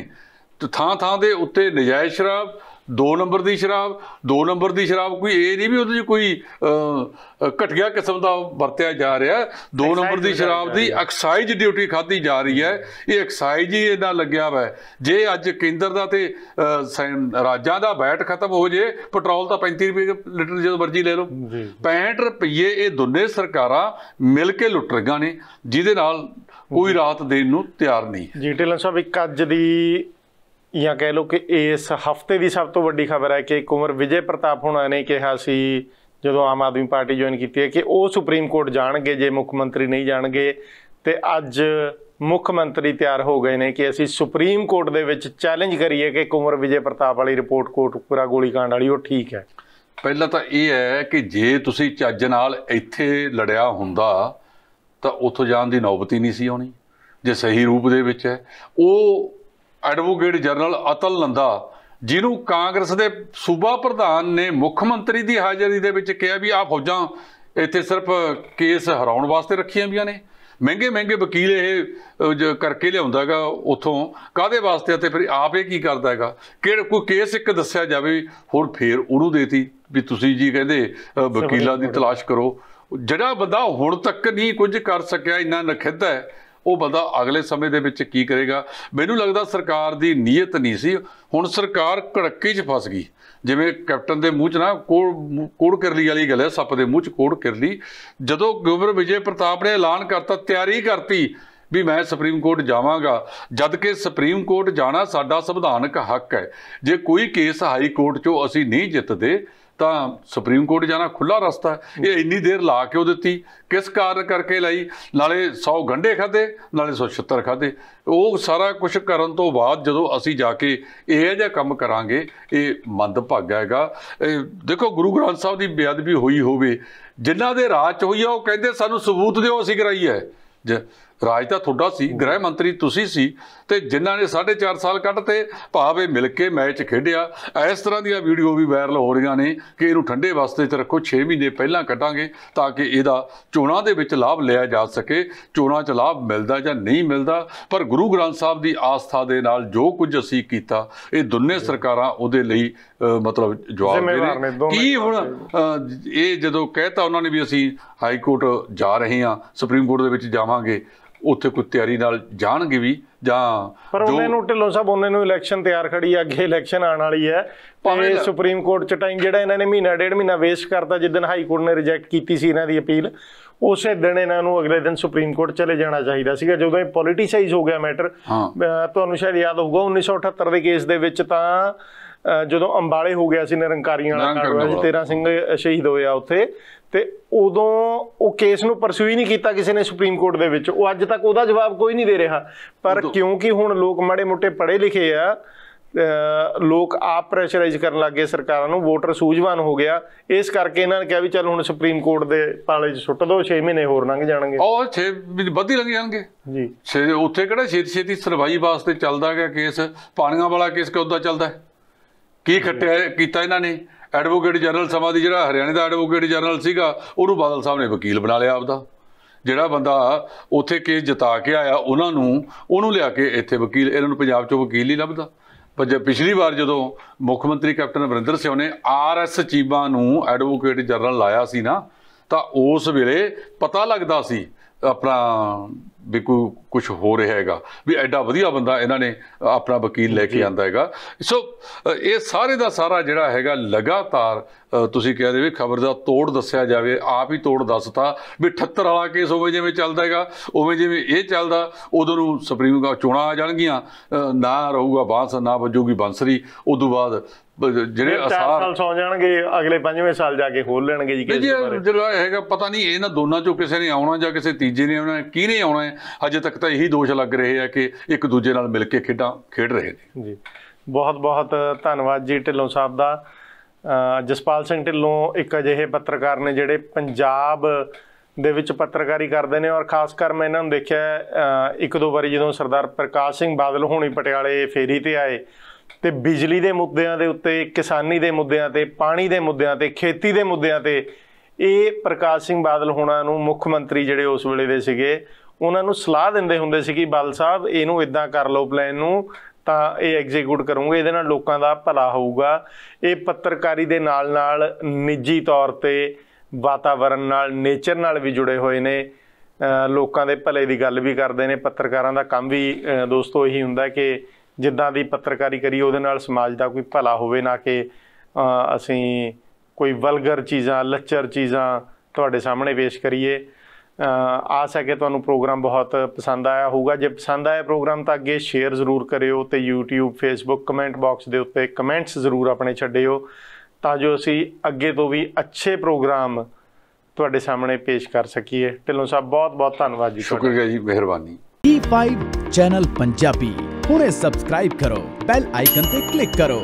ਥਾਂ ਥਾਂ ਦੇ ਉੱਤੇ ਨਜਾਇਜ਼ ਸ਼ਰਾਬ 2 ਨੰਬਰ ਦੀ ਸ਼ਰਾਬ 2 ਨੰਬਰ ਦੀ ਸ਼ਰਾਬ ਕੋਈ ਇਹ ਨਹੀਂ ਵੀ ਉਹਦੇ ਜੀ ਕੋਈ ਘਟਿਆ ਕਿਸਮ ਦਾ ਵਰਤਿਆ ਜਾ ਰਿਹਾ 2 ਨੰਬਰ ਦੀ ਸ਼ਰਾਬ ਦੀ ਐਕਸਾਈਜ਼ ਡਿਊਟੀ ਖਾਦੀ ਜਾ ਰਹੀ ਹੈ ਇਹ ਐਕਸਾਈਜ਼ ਹੀ ਇਹਦਾ ਲੱਗਿਆ ਹੋਇਆ ਜੇ ਅੱਜ ਕੇਂਦਰ ਦਾ ਤੇ ਰਾਜਾਂ ਦਾ ਬੈਟ ਖਤਮ ਹੋ ਜੇ ਪੈਟਰੋਲ ਤਾਂ 35 ਰੁਪਏ ਲੀਟਰ ਜਦੋਂ ਮਰਜ਼ੀ ਲੈ ਲਓ 65 ਰੁਪਏ ਇਹ ਦੋਨੇ ਸਰਕਾਰਾਂ ਮਿਲ ਕੇ ਲੁੱਟ ਰਹੀਆਂ ਨੇ ਜਿਹਦੇ ਨਾਲ ਕੋਈ ਰਾਤ ਦੇਣ ਨੂੰ ਤਿਆਰ ਨਹੀਂ ਜੀ ਟੇਲਨ ਸਾਹਿਬ ਇੱਕ ਅੱਜ ਦੀ ਜਾਂ ਕਹਿ ਲਓ ਕਿ ਇਸ ਹਫਤੇ ਦੀ ਸਭ ਤੋਂ ਵੱਡੀ ਖਬਰ ਹੈ ਕਿ ਕੁਮਰ ਵਿਜੇ ਪ੍ਰਤਾਪ ਹੁਣਾਂ ਨੇ ਕਿਹਾ ਸੀ ਜਦੋਂ ਆਮ ਆਦਮੀ ਪਾਰਟੀ ਜੁਆਇਨ ਕੀਤੀ ਹੈ ਕਿ ਉਹ ਸੁਪਰੀਮ ਕੋਰਟ ਜਾਣਗੇ ਜੇ ਮੁੱਖ ਮੰਤਰੀ ਨਹੀਂ ਜਾਣਗੇ ਤੇ ਅੱਜ ਮੁੱਖ ਮੰਤਰੀ ਤਿਆਰ ਹੋ ਗਏ ਨੇ ਕਿ ਅਸੀਂ ਸੁਪਰੀਮ ਕੋਰਟ ਦੇ ਵਿੱਚ ਚੈਲੰਜ ਕਰੀਏ ਕਿ ਕੁਮਰ ਵਿਜੇ ਪ੍ਰਤਾਪ ਵਾਲੀ ਰਿਪੋਰਟ ਕੋਰਟ ਕੋਟਪੁਰਾ ਗੋਲੀकांड ਵਾਲੀ ਉਹ ਠੀਕ ਹੈ ਪਹਿਲਾਂ ਤਾਂ ਇਹ ਹੈ ਕਿ ਜੇ ਤੁਸੀਂ ਚੱਜ ਨਾਲ ਇੱਥੇ ਲੜਿਆ ਹੁੰਦਾ ਤਾਂ ਉੱਥੋਂ ਜਾਣ ਦੀ ਨੌਬਤ ਹੀ ਨਹੀਂ ਸੀ ਆਉਣੀ ਜੇ ਸਹੀ ਰੂਪ ਦੇ ਵਿੱਚ ਹੈ ਉਹ ਐਡਵੋਕੇਟ ਜਨਰਲ ਅਤਲ ਨੰਦਾ ਜਿਹਨੂੰ ਕਾਂਗਰਸ ਦੇ ਸੂਬਾ ਪ੍ਰਧਾਨ ਨੇ ਮੁੱਖ ਮੰਤਰੀ ਦੀ ਹਾਜ਼ਰੀ ਦੇ ਵਿੱਚ ਕਿਹਾ ਵੀ ਆ ਫੌਜਾਂ ਇੱਥੇ ਸਿਰਫ ਕੇਸ ਹਰਾਉਣ ਵਾਸਤੇ ਰੱਖੀਆਂ ਵੀਆਂ ਨੇ ਮਹਿੰਗੇ ਮਹਿੰਗੇ ਵਕੀਲ ਇਹ ਕਰਕੇ ਲਿਆਉਂਦਾ ਹੈਗਾ ਉਥੋਂ ਕਾਦੇ ਵਾਸਤੇ ਤੇ ਫਿਰ ਆਪ ਇਹ ਕੀ ਕਰਦਾ ਹੈਗਾ ਕਿਹੜਾ ਕੋਈ ਕੇਸ ਇੱਕ ਦੱਸਿਆ ਜਾਵੇ ਹੋਰ ਫੇਰ ਉਹਨੂੰ ਦੇਤੀ ਵੀ ਤੁਸੀਂ ਜੀ ਕਹਿੰਦੇ ਵਕੀਲਾਂ ਦੀ ਤਲਾਸ਼ ਕਰੋ ਜਿਹੜਾ ਬੰਦਾ ਹੁਣ ਤੱਕ ਨਹੀਂ ਕੁਝ ਕਰ ਸਕਿਆ ਇੰਨਾ ਨਖਿੱਧ ਹੈ ਉਹ ਬੰਦਾ ਅਗਲੇ ਸਮੇਂ ਦੇ ਵਿੱਚ ਕੀ ਕਰੇਗਾ ਮੈਨੂੰ ਲੱਗਦਾ ਸਰਕਾਰ ਦੀ ਨੀਅਤ ਨਹੀਂ ਸੀ ਹੁਣ ਸਰਕਾਰ ਕੜੱਕੀ 'ਚ ਫਸ ਗਈ ਜਿਵੇਂ ਕੈਪਟਨ ਦੇ ਮੂੰਹ 'ਚ ਨਾ ਕੋੜ ਕੋੜ ਕਰਲੀ ਵਾਲੀ ਗੱਲ ਹੈ ਸੱਪ ਦੇ ਮੂੰਹ 'ਚ ਕੋੜ ਕਰਲੀ ਜਦੋਂ ਗਵਰਨਰ ਵਿਜੇ ਪ੍ਰਤਾਪ ਨੇ ਐਲਾਨ ਕਰਤਾ ਤਿਆਰੀ ਕਰਤੀ ਵੀ ਮੈਂ ਸੁਪਰੀਮ ਕੋਰਟ ਜਾਵਾਂਗਾ ਜਦ ਕਿ ਸੁਪਰੀਮ ਕੋਰਟ ਜਾਣਾ ਸਾਡਾ ਸੰਵਿਧਾਨਕ ਹੱਕ ਹੈ ਜੇ ਕੋਈ ਕੇਸ ਹਾਈ ਕੋਰਟ 'ਚੋਂ ਅਸੀਂ ਨਹੀਂ ਜਿੱਤਦੇ ਤਾਂ ਸੁਪਰੀਮ ਕੋਰਟ ਜਾਣਾ ਖੁੱਲਾ ਰਸਤਾ ਹੈ ਇਹ ਇੰਨੀ ਦੇਰ ਲਾ ਕੇ ਉਹ ਦਿੱਤੀ ਕਿਸ ਕਾਰਨ ਕਰਕੇ ਲਈ ਨਾਲੇ 100 ਗੰਡੇ ਖਾਦੇ ਨਾਲੇ 170 ਖਾਦੇ ਉਹ ਸਾਰਾ ਕੁਝ ਕਰਨ ਤੋਂ ਬਾਅਦ ਜਦੋਂ ਅਸੀਂ ਜਾ ਕੇ ਇਹ ਜਿਹਾ ਕੰਮ ਕਰਾਂਗੇ ਇਹ ਮੰਦ ਭਾਗਾ ਹੈਗਾ ਦੇਖੋ ਗੁਰੂ ਗ੍ਰੰਥ ਸਾਹਿਬ ਦੀ ਬੇਅਦਬੀ ਹੋਈ ਹੋਵੇ ਜਿਨ੍ਹਾਂ ਦੇ ਰਾਜ ਚ ਹੋਈ ਆ ਉਹ ਕਹਿੰਦੇ ਸਾਨੂੰ ਸਬੂਤ ਦਿਓ ਅਸੀਂ ਕਰਾਈ ਹੈ ਰਾਜ ਤਾਂ ਤੁਹਾਡਾ ਸੀ ਗ੍ਰਹਿ ਮੰਤਰੀ ਤੁਸੀਂ ਸੀ ਤੇ ਜਿਨ੍ਹਾਂ ਨੇ 4.5 ਸਾਲ ਕੱਢਤੇ ਭਾਵੇਂ ਮਿਲ ਕੇ ਮੈਚ ਖੇਡਿਆ ਇਸ ਤਰ੍ਹਾਂ ਦੀਆਂ ਵੀਡੀਓ ਵੀ ਵਾਇਰਲ ਹੋ ਰਹੀਆਂ ਨੇ ਕਿ ਇਹਨੂੰ ਠੰਡੇ ਵਾਸਤੇ ਚ ਰੱਖੋ 6 ਮਹੀਨੇ ਪਹਿਲਾਂ ਕੱਢਾਂਗੇ ਤਾਂ ਕਿ ਇਹਦਾ ਚੋਣਾਂ ਦੇ ਵਿੱਚ ਲਾਭ ਲਿਆ ਜਾ ਸਕੇ ਚੋਣਾਂ 'ਚ ਲਾਭ ਮਿਲਦਾ ਜਾਂ ਨਹੀਂ ਮਿਲਦਾ ਪਰ ਗੁਰੂ ਗ੍ਰੰਥ ਸਾਹਿਬ ਦੀ ਆਸਥਾ ਦੇ ਨਾਲ ਜੋ ਕੁਝ ਅਸੀਂ ਕੀਤਾ ਇਹ ਦੋਨੇ ਸਰਕਾਰਾਂ ਉਹਦੇ ਲਈ ਮਤਲਬ ਜਵਾਬ ਦੇ ਕੀ ਹੁਣ ਇਹ ਜਦੋਂ ਕਹਿਤਾ ਉਹਨਾਂ ਨੇ ਵੀ ਅਸੀਂ ਹਾਈ ਕੋਰਟ ਜਾ ਰਹੇ ਹਾਂ ਸੁਪਰੀਮ ਕੋਰਟ ਦੇ ਵਿੱਚ ਜਾਵਾਂਗੇ ਉੱਥੇ ਕੋਈ ਤਿਆਰੀ ਨਾਲ ਜਾਣਗੇ ਵੀ ਜਾਂ ਪਰ ਉਹਨੇ ਨੂੰ ਢਿੱਲੋਂ ਸਾਹਿਬ ਉਹਨੇ ਨੂੰ ਇਲੈਕਸ਼ਨ ਤਿਆਰ ਖੜੀ ਆ ਅੱਗੇ ਇਲੈਕਸ਼ਨ ਆਉਣ ਵਾਲੀ ਹੈ ਭਾਵੇਂ ਸੁਪਰੀਮ ਕੋਰਟ ਚ ਟਾਈਮ ਜਿਹੜਾ ਇਹਨਾਂ ਨੇ ਮਹੀਨਾ ਡੇਢ ਮਹੀਨਾ ਵੇਸਟ ਕਰਤਾ ਜਿੱਦਨ ਹਾਈ ਕੋਰਟ ਨੇ ਰਿਜੈਕਟ ਕੀਤੀ ਸੀ ਇਹਨਾਂ ਦੀ ਅਪੀਲ ਉਸੇ ਦਿਨ ਇਹਨਾਂ ਨੂੰ ਅਗਲੇ ਦਿਨ ਸੁਪਰੀਮ ਕੋਰਟ ਚਲੇ ਜਾਣਾ ਚਾਹੀਦਾ ਸੀਗਾ ਜਦੋਂ ਇਹ ਪੋਲਿਟਿਸਾਈਜ਼ ਹੋ ਗਿਆ ਮੈਟਰ ਤੁਹਾਨੂੰ ਸ਼ਾਇਦ ਯਾਦ ਹੋਊਗਾ 1978 ਦੇ ਕੇਸ ਦੇ ਵਿੱਚ ਤਾਂ ਜਦੋਂ ਅੰਬਾਲੇ ਹੋ ਗਿਆ ਸੀ ਨਿਰੰਕਾਰੀਆਂ ਵਾਲਾ ਕਾਂਡ 13 ਸਿੰਘ ਸ਼ਹੀਦ ਹੋਇਆ ਉੱਥੇ ਤੇ ਉਦੋਂ ਉਹ ਕੇਸ ਨੂੰ ਪਰਸੂ ਹੀ ਨਹੀਂ ਕੀਤਾ ਕਿਸੇ ਨੇ ਸੁਪਰੀਮ ਕੋਰਟ ਦੇ ਵਿੱਚ ਉਹ ਅੱਜ ਤੱਕ ਉਹਦਾ ਜਵਾਬ ਕੋਈ ਨਹੀਂ ਦੇ ਰਿਹਾ ਪਰ ਕਿਉਂਕਿ ਹੁਣ ਲੋਕ ਮਾੜੇ ਮੋਟੇ ਪੜੇ ਲਿਖੇ ਆ ਲੋਕ ਆਪ ਪ੍ਰੈਸ਼ਰਾਈਜ਼ ਕਰਨ ਲੱਗੇ ਸਰਕਾਰਾਂ ਨੂੰ ਵੋਟਰ ਸੂਝਵਾਨ ਹੋ ਗਿਆ ਇਸ ਕਰਕੇ ਇਹਨਾਂ ਨੇ ਕਿਹਾ ਵੀ ਚੱਲ ਹੁਣ ਸੁਪਰੀਮ ਕੋਰਟ ਦੇ ਪਾਲੇ 'ਚ ਸੁੱਟ ਦੋ 6 ਮਹੀਨੇ ਹੋਰ ਲੰਘ ਜਾਣਗੇ ਉਹ 6 ਵਿੱਚ ਵੱਧ ਹੀ ਲੰਘ ਜਾਣਗੇ ਜੀ ਛੇ ਉੱਥੇ ਕਿਹੜਾ ਛੇਤੀ ਛੇਤੀ ਸਰਵਾਈ ਵਾਸਤੇ ਚੱਲਦਾ ਗਿਆ ਕੇਸ ਪਾਣੀਆਂ ਵਾਲਾ ਕੇਸ ਕਿਉਂ ਦਾ ਚੱਲਦਾ ਕੀ ਖੱਟਿਆ ਕੀਤਾ ਇਹਨਾਂ ਨੇ ਐਡਵੋਕੇਟ ਜਨਰਲ ਸਮਾ ਦੀ ਜਿਹੜਾ ਹਰਿਆਣੇ ਦਾ ਐਡਵੋਕੇਟ ਜਨਰਲ ਸੀਗਾ ਉਹਨੂੰ ਬਾਦਲ ਸਾਹਿਬ ਨੇ ਵਕੀਲ ਬਣਾ ਲਿਆ ਆਪਦਾ ਜਿਹੜਾ ਬੰਦਾ ਉੱਥੇ ਕੇਸ ਜਿਤਾ ਕੇ ਆਇਆ ਉਹਨਾਂ ਨੂੰ ਉਹਨੂੰ ਲਿਆ ਕੇ ਇੱਥੇ ਵਕੀਲ ਇਹਨਾਂ ਨੂੰ ਪੰਜਾਬ 'ਚੋਂ ਵਕੀਲ ਹੀ ਲੱਭਦਾ ਪਰ ਪਿਛਲੀ ਵਾਰ ਜਦੋਂ ਮੁੱਖ ਮੰਤਰੀ ਕੈਪਟਨ ਅਮਰਿੰਦਰ ਸਿੰਘ ਨੇ ਆਰਐਸ ਚੀਬਾ ਨੂੰ ਐਡਵੋਕੇਟ ਜਨਰਲ ਲਾਇਆ ਸੀ ਨਾ ਤਾਂ ਉਸ ਵੇਲੇ ਪਤਾ ਲੱਗਦਾ ਸੀ ਆਪਣਾ ਵੀ ਕੋਈ ਕੁਝ ਹੋ ਰਿਹਾ ਹੈਗਾ ਵੀ ਐਡਾ ਵਧੀਆ ਬੰਦਾ ਇਹਨਾਂ ਨੇ ਆਪਣਾ ਵਕੀਲ ਲੈ ਕੇ ਆਂਦਾ ਹੈਗਾ ਸੋ ਇਹ ਸਾਰੇ ਦਾ ਸਾਰਾ ਜਿਹੜਾ ਹੈਗਾ ਲਗਾਤਾਰ ਤੁਸੀਂ ਕਹਿ ਰਹੇ ਵੀ ਖਬਰ ਦਾ ਤੋੜ ਦੱਸਿਆ ਜਾਵੇ ਆਪ ਹੀ ਤੋੜ ਦੱਸਤਾ ਵੀ 78 ਵਾਲਾ ਕੇਸ ਹੋਵੇ ਜਿਵੇਂ ਚੱਲਦਾ ਹੈਗਾ ਉਵੇਂ ਜਿਵੇਂ ਇਹ ਚੱਲਦਾ ਉਦੋਂ ਨੂੰ ਸੁਪਰੀਮ ਕੋਰਟ ਚੋਣਾਂ ਆ ਜਾਣਗੀਆਂ ਨਾ ਰਹੂਗਾ ਬਾਂਸ ਨਾ ਵੱਜੂਗੀ ਬੰਸਰੀ ਉਦੋਂ ਬਾਅਦ ਜਿਹੜੇ ਅਸਾਰ ਸਾਲ ਸੌ ਜਾਣਗੇ ਅਗਲੇ ਪੰਜਵੇਂ ਸਾਲ ਜਾ ਕੇ ਖੋਲ ਲੈਣਗੇ ਜੀ ਕਿਸੇ ਬਾਰੇ ਜਿਹੜਾ ਹੈਗਾ ਪਤਾ ਨਹੀਂ ਇਹਨਾਂ ਦੋਨਾਂ ਚੋਂ ਕਿਸੇ ਨੇ ਆਉਣਾ ਜਾਂ ਕਿਸੇ ਤੀਜੇ ਨੇ ਆਉਣਾ ਕਿਹਨੇ ਆਉਣਾ ਹੈ ਅਜੇ ਤੱਕ ਤਾਂ ਇਹੀ ਦੋਸ਼ ਲੱਗ ਰਹੇ ਆ ਕਿ ਇੱਕ ਦੂਜੇ ਨਾਲ ਮਿਲ ਕੇ ਖੇਡਾਂ ਖੇਡ ਰਹੇ ਨੇ ਜੀ ਬਹੁਤ ਬਹੁਤ ਧੰਨਵਾਦ ਜੀ ਢਿੱਲੋਂ ਸਾਹਿਬ ਦਾ ਜਸਪਾਲ ਸਿੰਘ ਢਿੱਲੋਂ ਇੱਕ ਅਜਿਹੇ ਪੱਤਰਕਾਰ ਨੇ ਜਿਹੜੇ ਪੰਜਾਬ ਦੇ ਵਿੱਚ ਪੱਤਰਕਾਰੀ ਕਰਦੇ ਨੇ ਔਰ ਖਾਸ ਕਰ ਮੈਂ ਇਹਨਾਂ ਨੂੰ ਦੇਖਿਆ ਇੱਕ ਦੋ ਵਾਰੀ ਜਦੋਂ ਸਰਦਾਰ ਪ੍ਰਕਾਸ਼ ਸਿੰਘ ਬਾਦਲ ਹੋਣੀ ਪਟਿਆਲੇ ਫੇਰੀ ਤੇ ਆਏ ਤੇ ਬਿਜਲੀ ਦੇ ਮੁੱਦਿਆਂ ਦੇ ਉੱਤੇ ਕਿਸਾਨੀ ਦੇ ਮੁੱਦਿਆਂ ਤੇ ਪਾਣੀ ਦੇ ਮੁੱਦਿਆਂ ਤੇ ਖੇਤੀ ਦੇ ਮੁੱਦਿਆਂ ਤੇ ਇਹ ਪ੍ਰਕਾਸ਼ ਸਿੰਘ ਬਾਦਲ ਹੋਣਾ ਨੂੰ ਮੁੱਖ ਮੰਤਰੀ ਜਿਹੜੇ ਉਸ ਵੇਲੇ ਦੇ ਸੀਗੇ ਉਹਨਾਂ ਨੂੰ ਸਲਾਹ ਦਿੰਦੇ ਹੁੰਦੇ ਸੀ ਕਿ ਬਲ ਸਾਹਿਬ ਇਹਨੂੰ ਇਦਾਂ ਕਰ ਲਓ ਪਲਾਨ ਨੂੰ ਤਾਂ ਇਹ ਐਗਜ਼ੀਕਿਊਟ ਕਰੂੰਗੇ ਇਹਦੇ ਨਾਲ ਲੋਕਾਂ ਦਾ ਭਲਾ ਹੋਊਗਾ ਇਹ ਪੱਤਰਕਾਰੀ ਦੇ ਨਾਲ ਨਾਲ ਨਿੱਜੀ ਤੌਰ ਤੇ ਵਾਤਾਵਰਣ ਨਾਲ ਨੇਚਰ ਨਾਲ ਵੀ ਜੁੜੇ ਹੋਏ ਨੇ ਲੋਕਾਂ ਦੇ ਭਲੇ ਦੀ ਗੱਲ ਵੀ ਕਰਦੇ ਨੇ ਪੱਤਰਕਾਰਾਂ ਦਾ ਕੰਮ ਵੀ ਦੋਸਤੋ ਇਹੀ ਹੁੰਦਾ ਕਿ ਜਿੱਦਾਂ ਦੀ ਪੱਤਰਕਾਰੀ ਕਰੀ ਉਹਦੇ ਨਾਲ ਸਮਾਜ ਦਾ ਕੋਈ ਭਲਾ ਹੋਵੇ ਨਾ ਕਿ ਅਸੀਂ ਕੋਈ ਵਲਗਰ ਚੀਜ਼ਾਂ ਲੱਚਰ ਚੀਜ਼ਾਂ ਤੁਹਾਡੇ ਸਾਹਮਣੇ ਪੇਸ਼ ਕਰੀਏ ਆਸ ਹੈ ਕਿ ਤੁਹਾਨੂੰ ਪ੍ਰੋਗਰਾਮ ਬਹੁਤ ਪਸੰਦ ਆਇਆ ਹੋਊਗਾ ਜੇ ਪਸੰਦ ਆਇਆ ਪ੍ਰੋਗਰਾਮ ਤਾਂ ਅੱਗੇ ਸ਼ੇਅਰ ਜ਼ਰੂਰ ਕਰਿਓ ਤੇ YouTube Facebook ਕਮੈਂਟ ਬਾਕਸ ਦੇ ਉੱਤੇ ਕਮੈਂਟਸ ਜ਼ਰੂਰ ਆਪਣੇ ਛੱਡਿਓ ਤਾਂ ਜੋ ਅਸੀਂ ਅੱਗੇ ਤੋਂ ਵੀ ਅੱਛੇ ਪ੍ਰੋਗਰਾਮ ਤੁਹਾਡੇ ਸਾਹਮਣੇ ਪੇਸ਼ ਕਰ ਸਕੀਏ ਢਿੱਲੋਂ ਸਾਹਿਬ ਬਹੁਤ ਬਹੁਤ ਧੰਨਵਾਦ ਜੀ ਸ਼ੁਕਰੀਆ ਜੀ ਮਿਹਰਬਾਨੀ E5 ਚੈਨਲ ਪੰਜਾਬੀ ਹੁਣੇ ਸਬਸਕ੍ਰਾਈਬ ਕਰੋ ਬੈਲ ਆਈਕਨ ਤੇ ਕਲਿੱਕ ਕਰੋ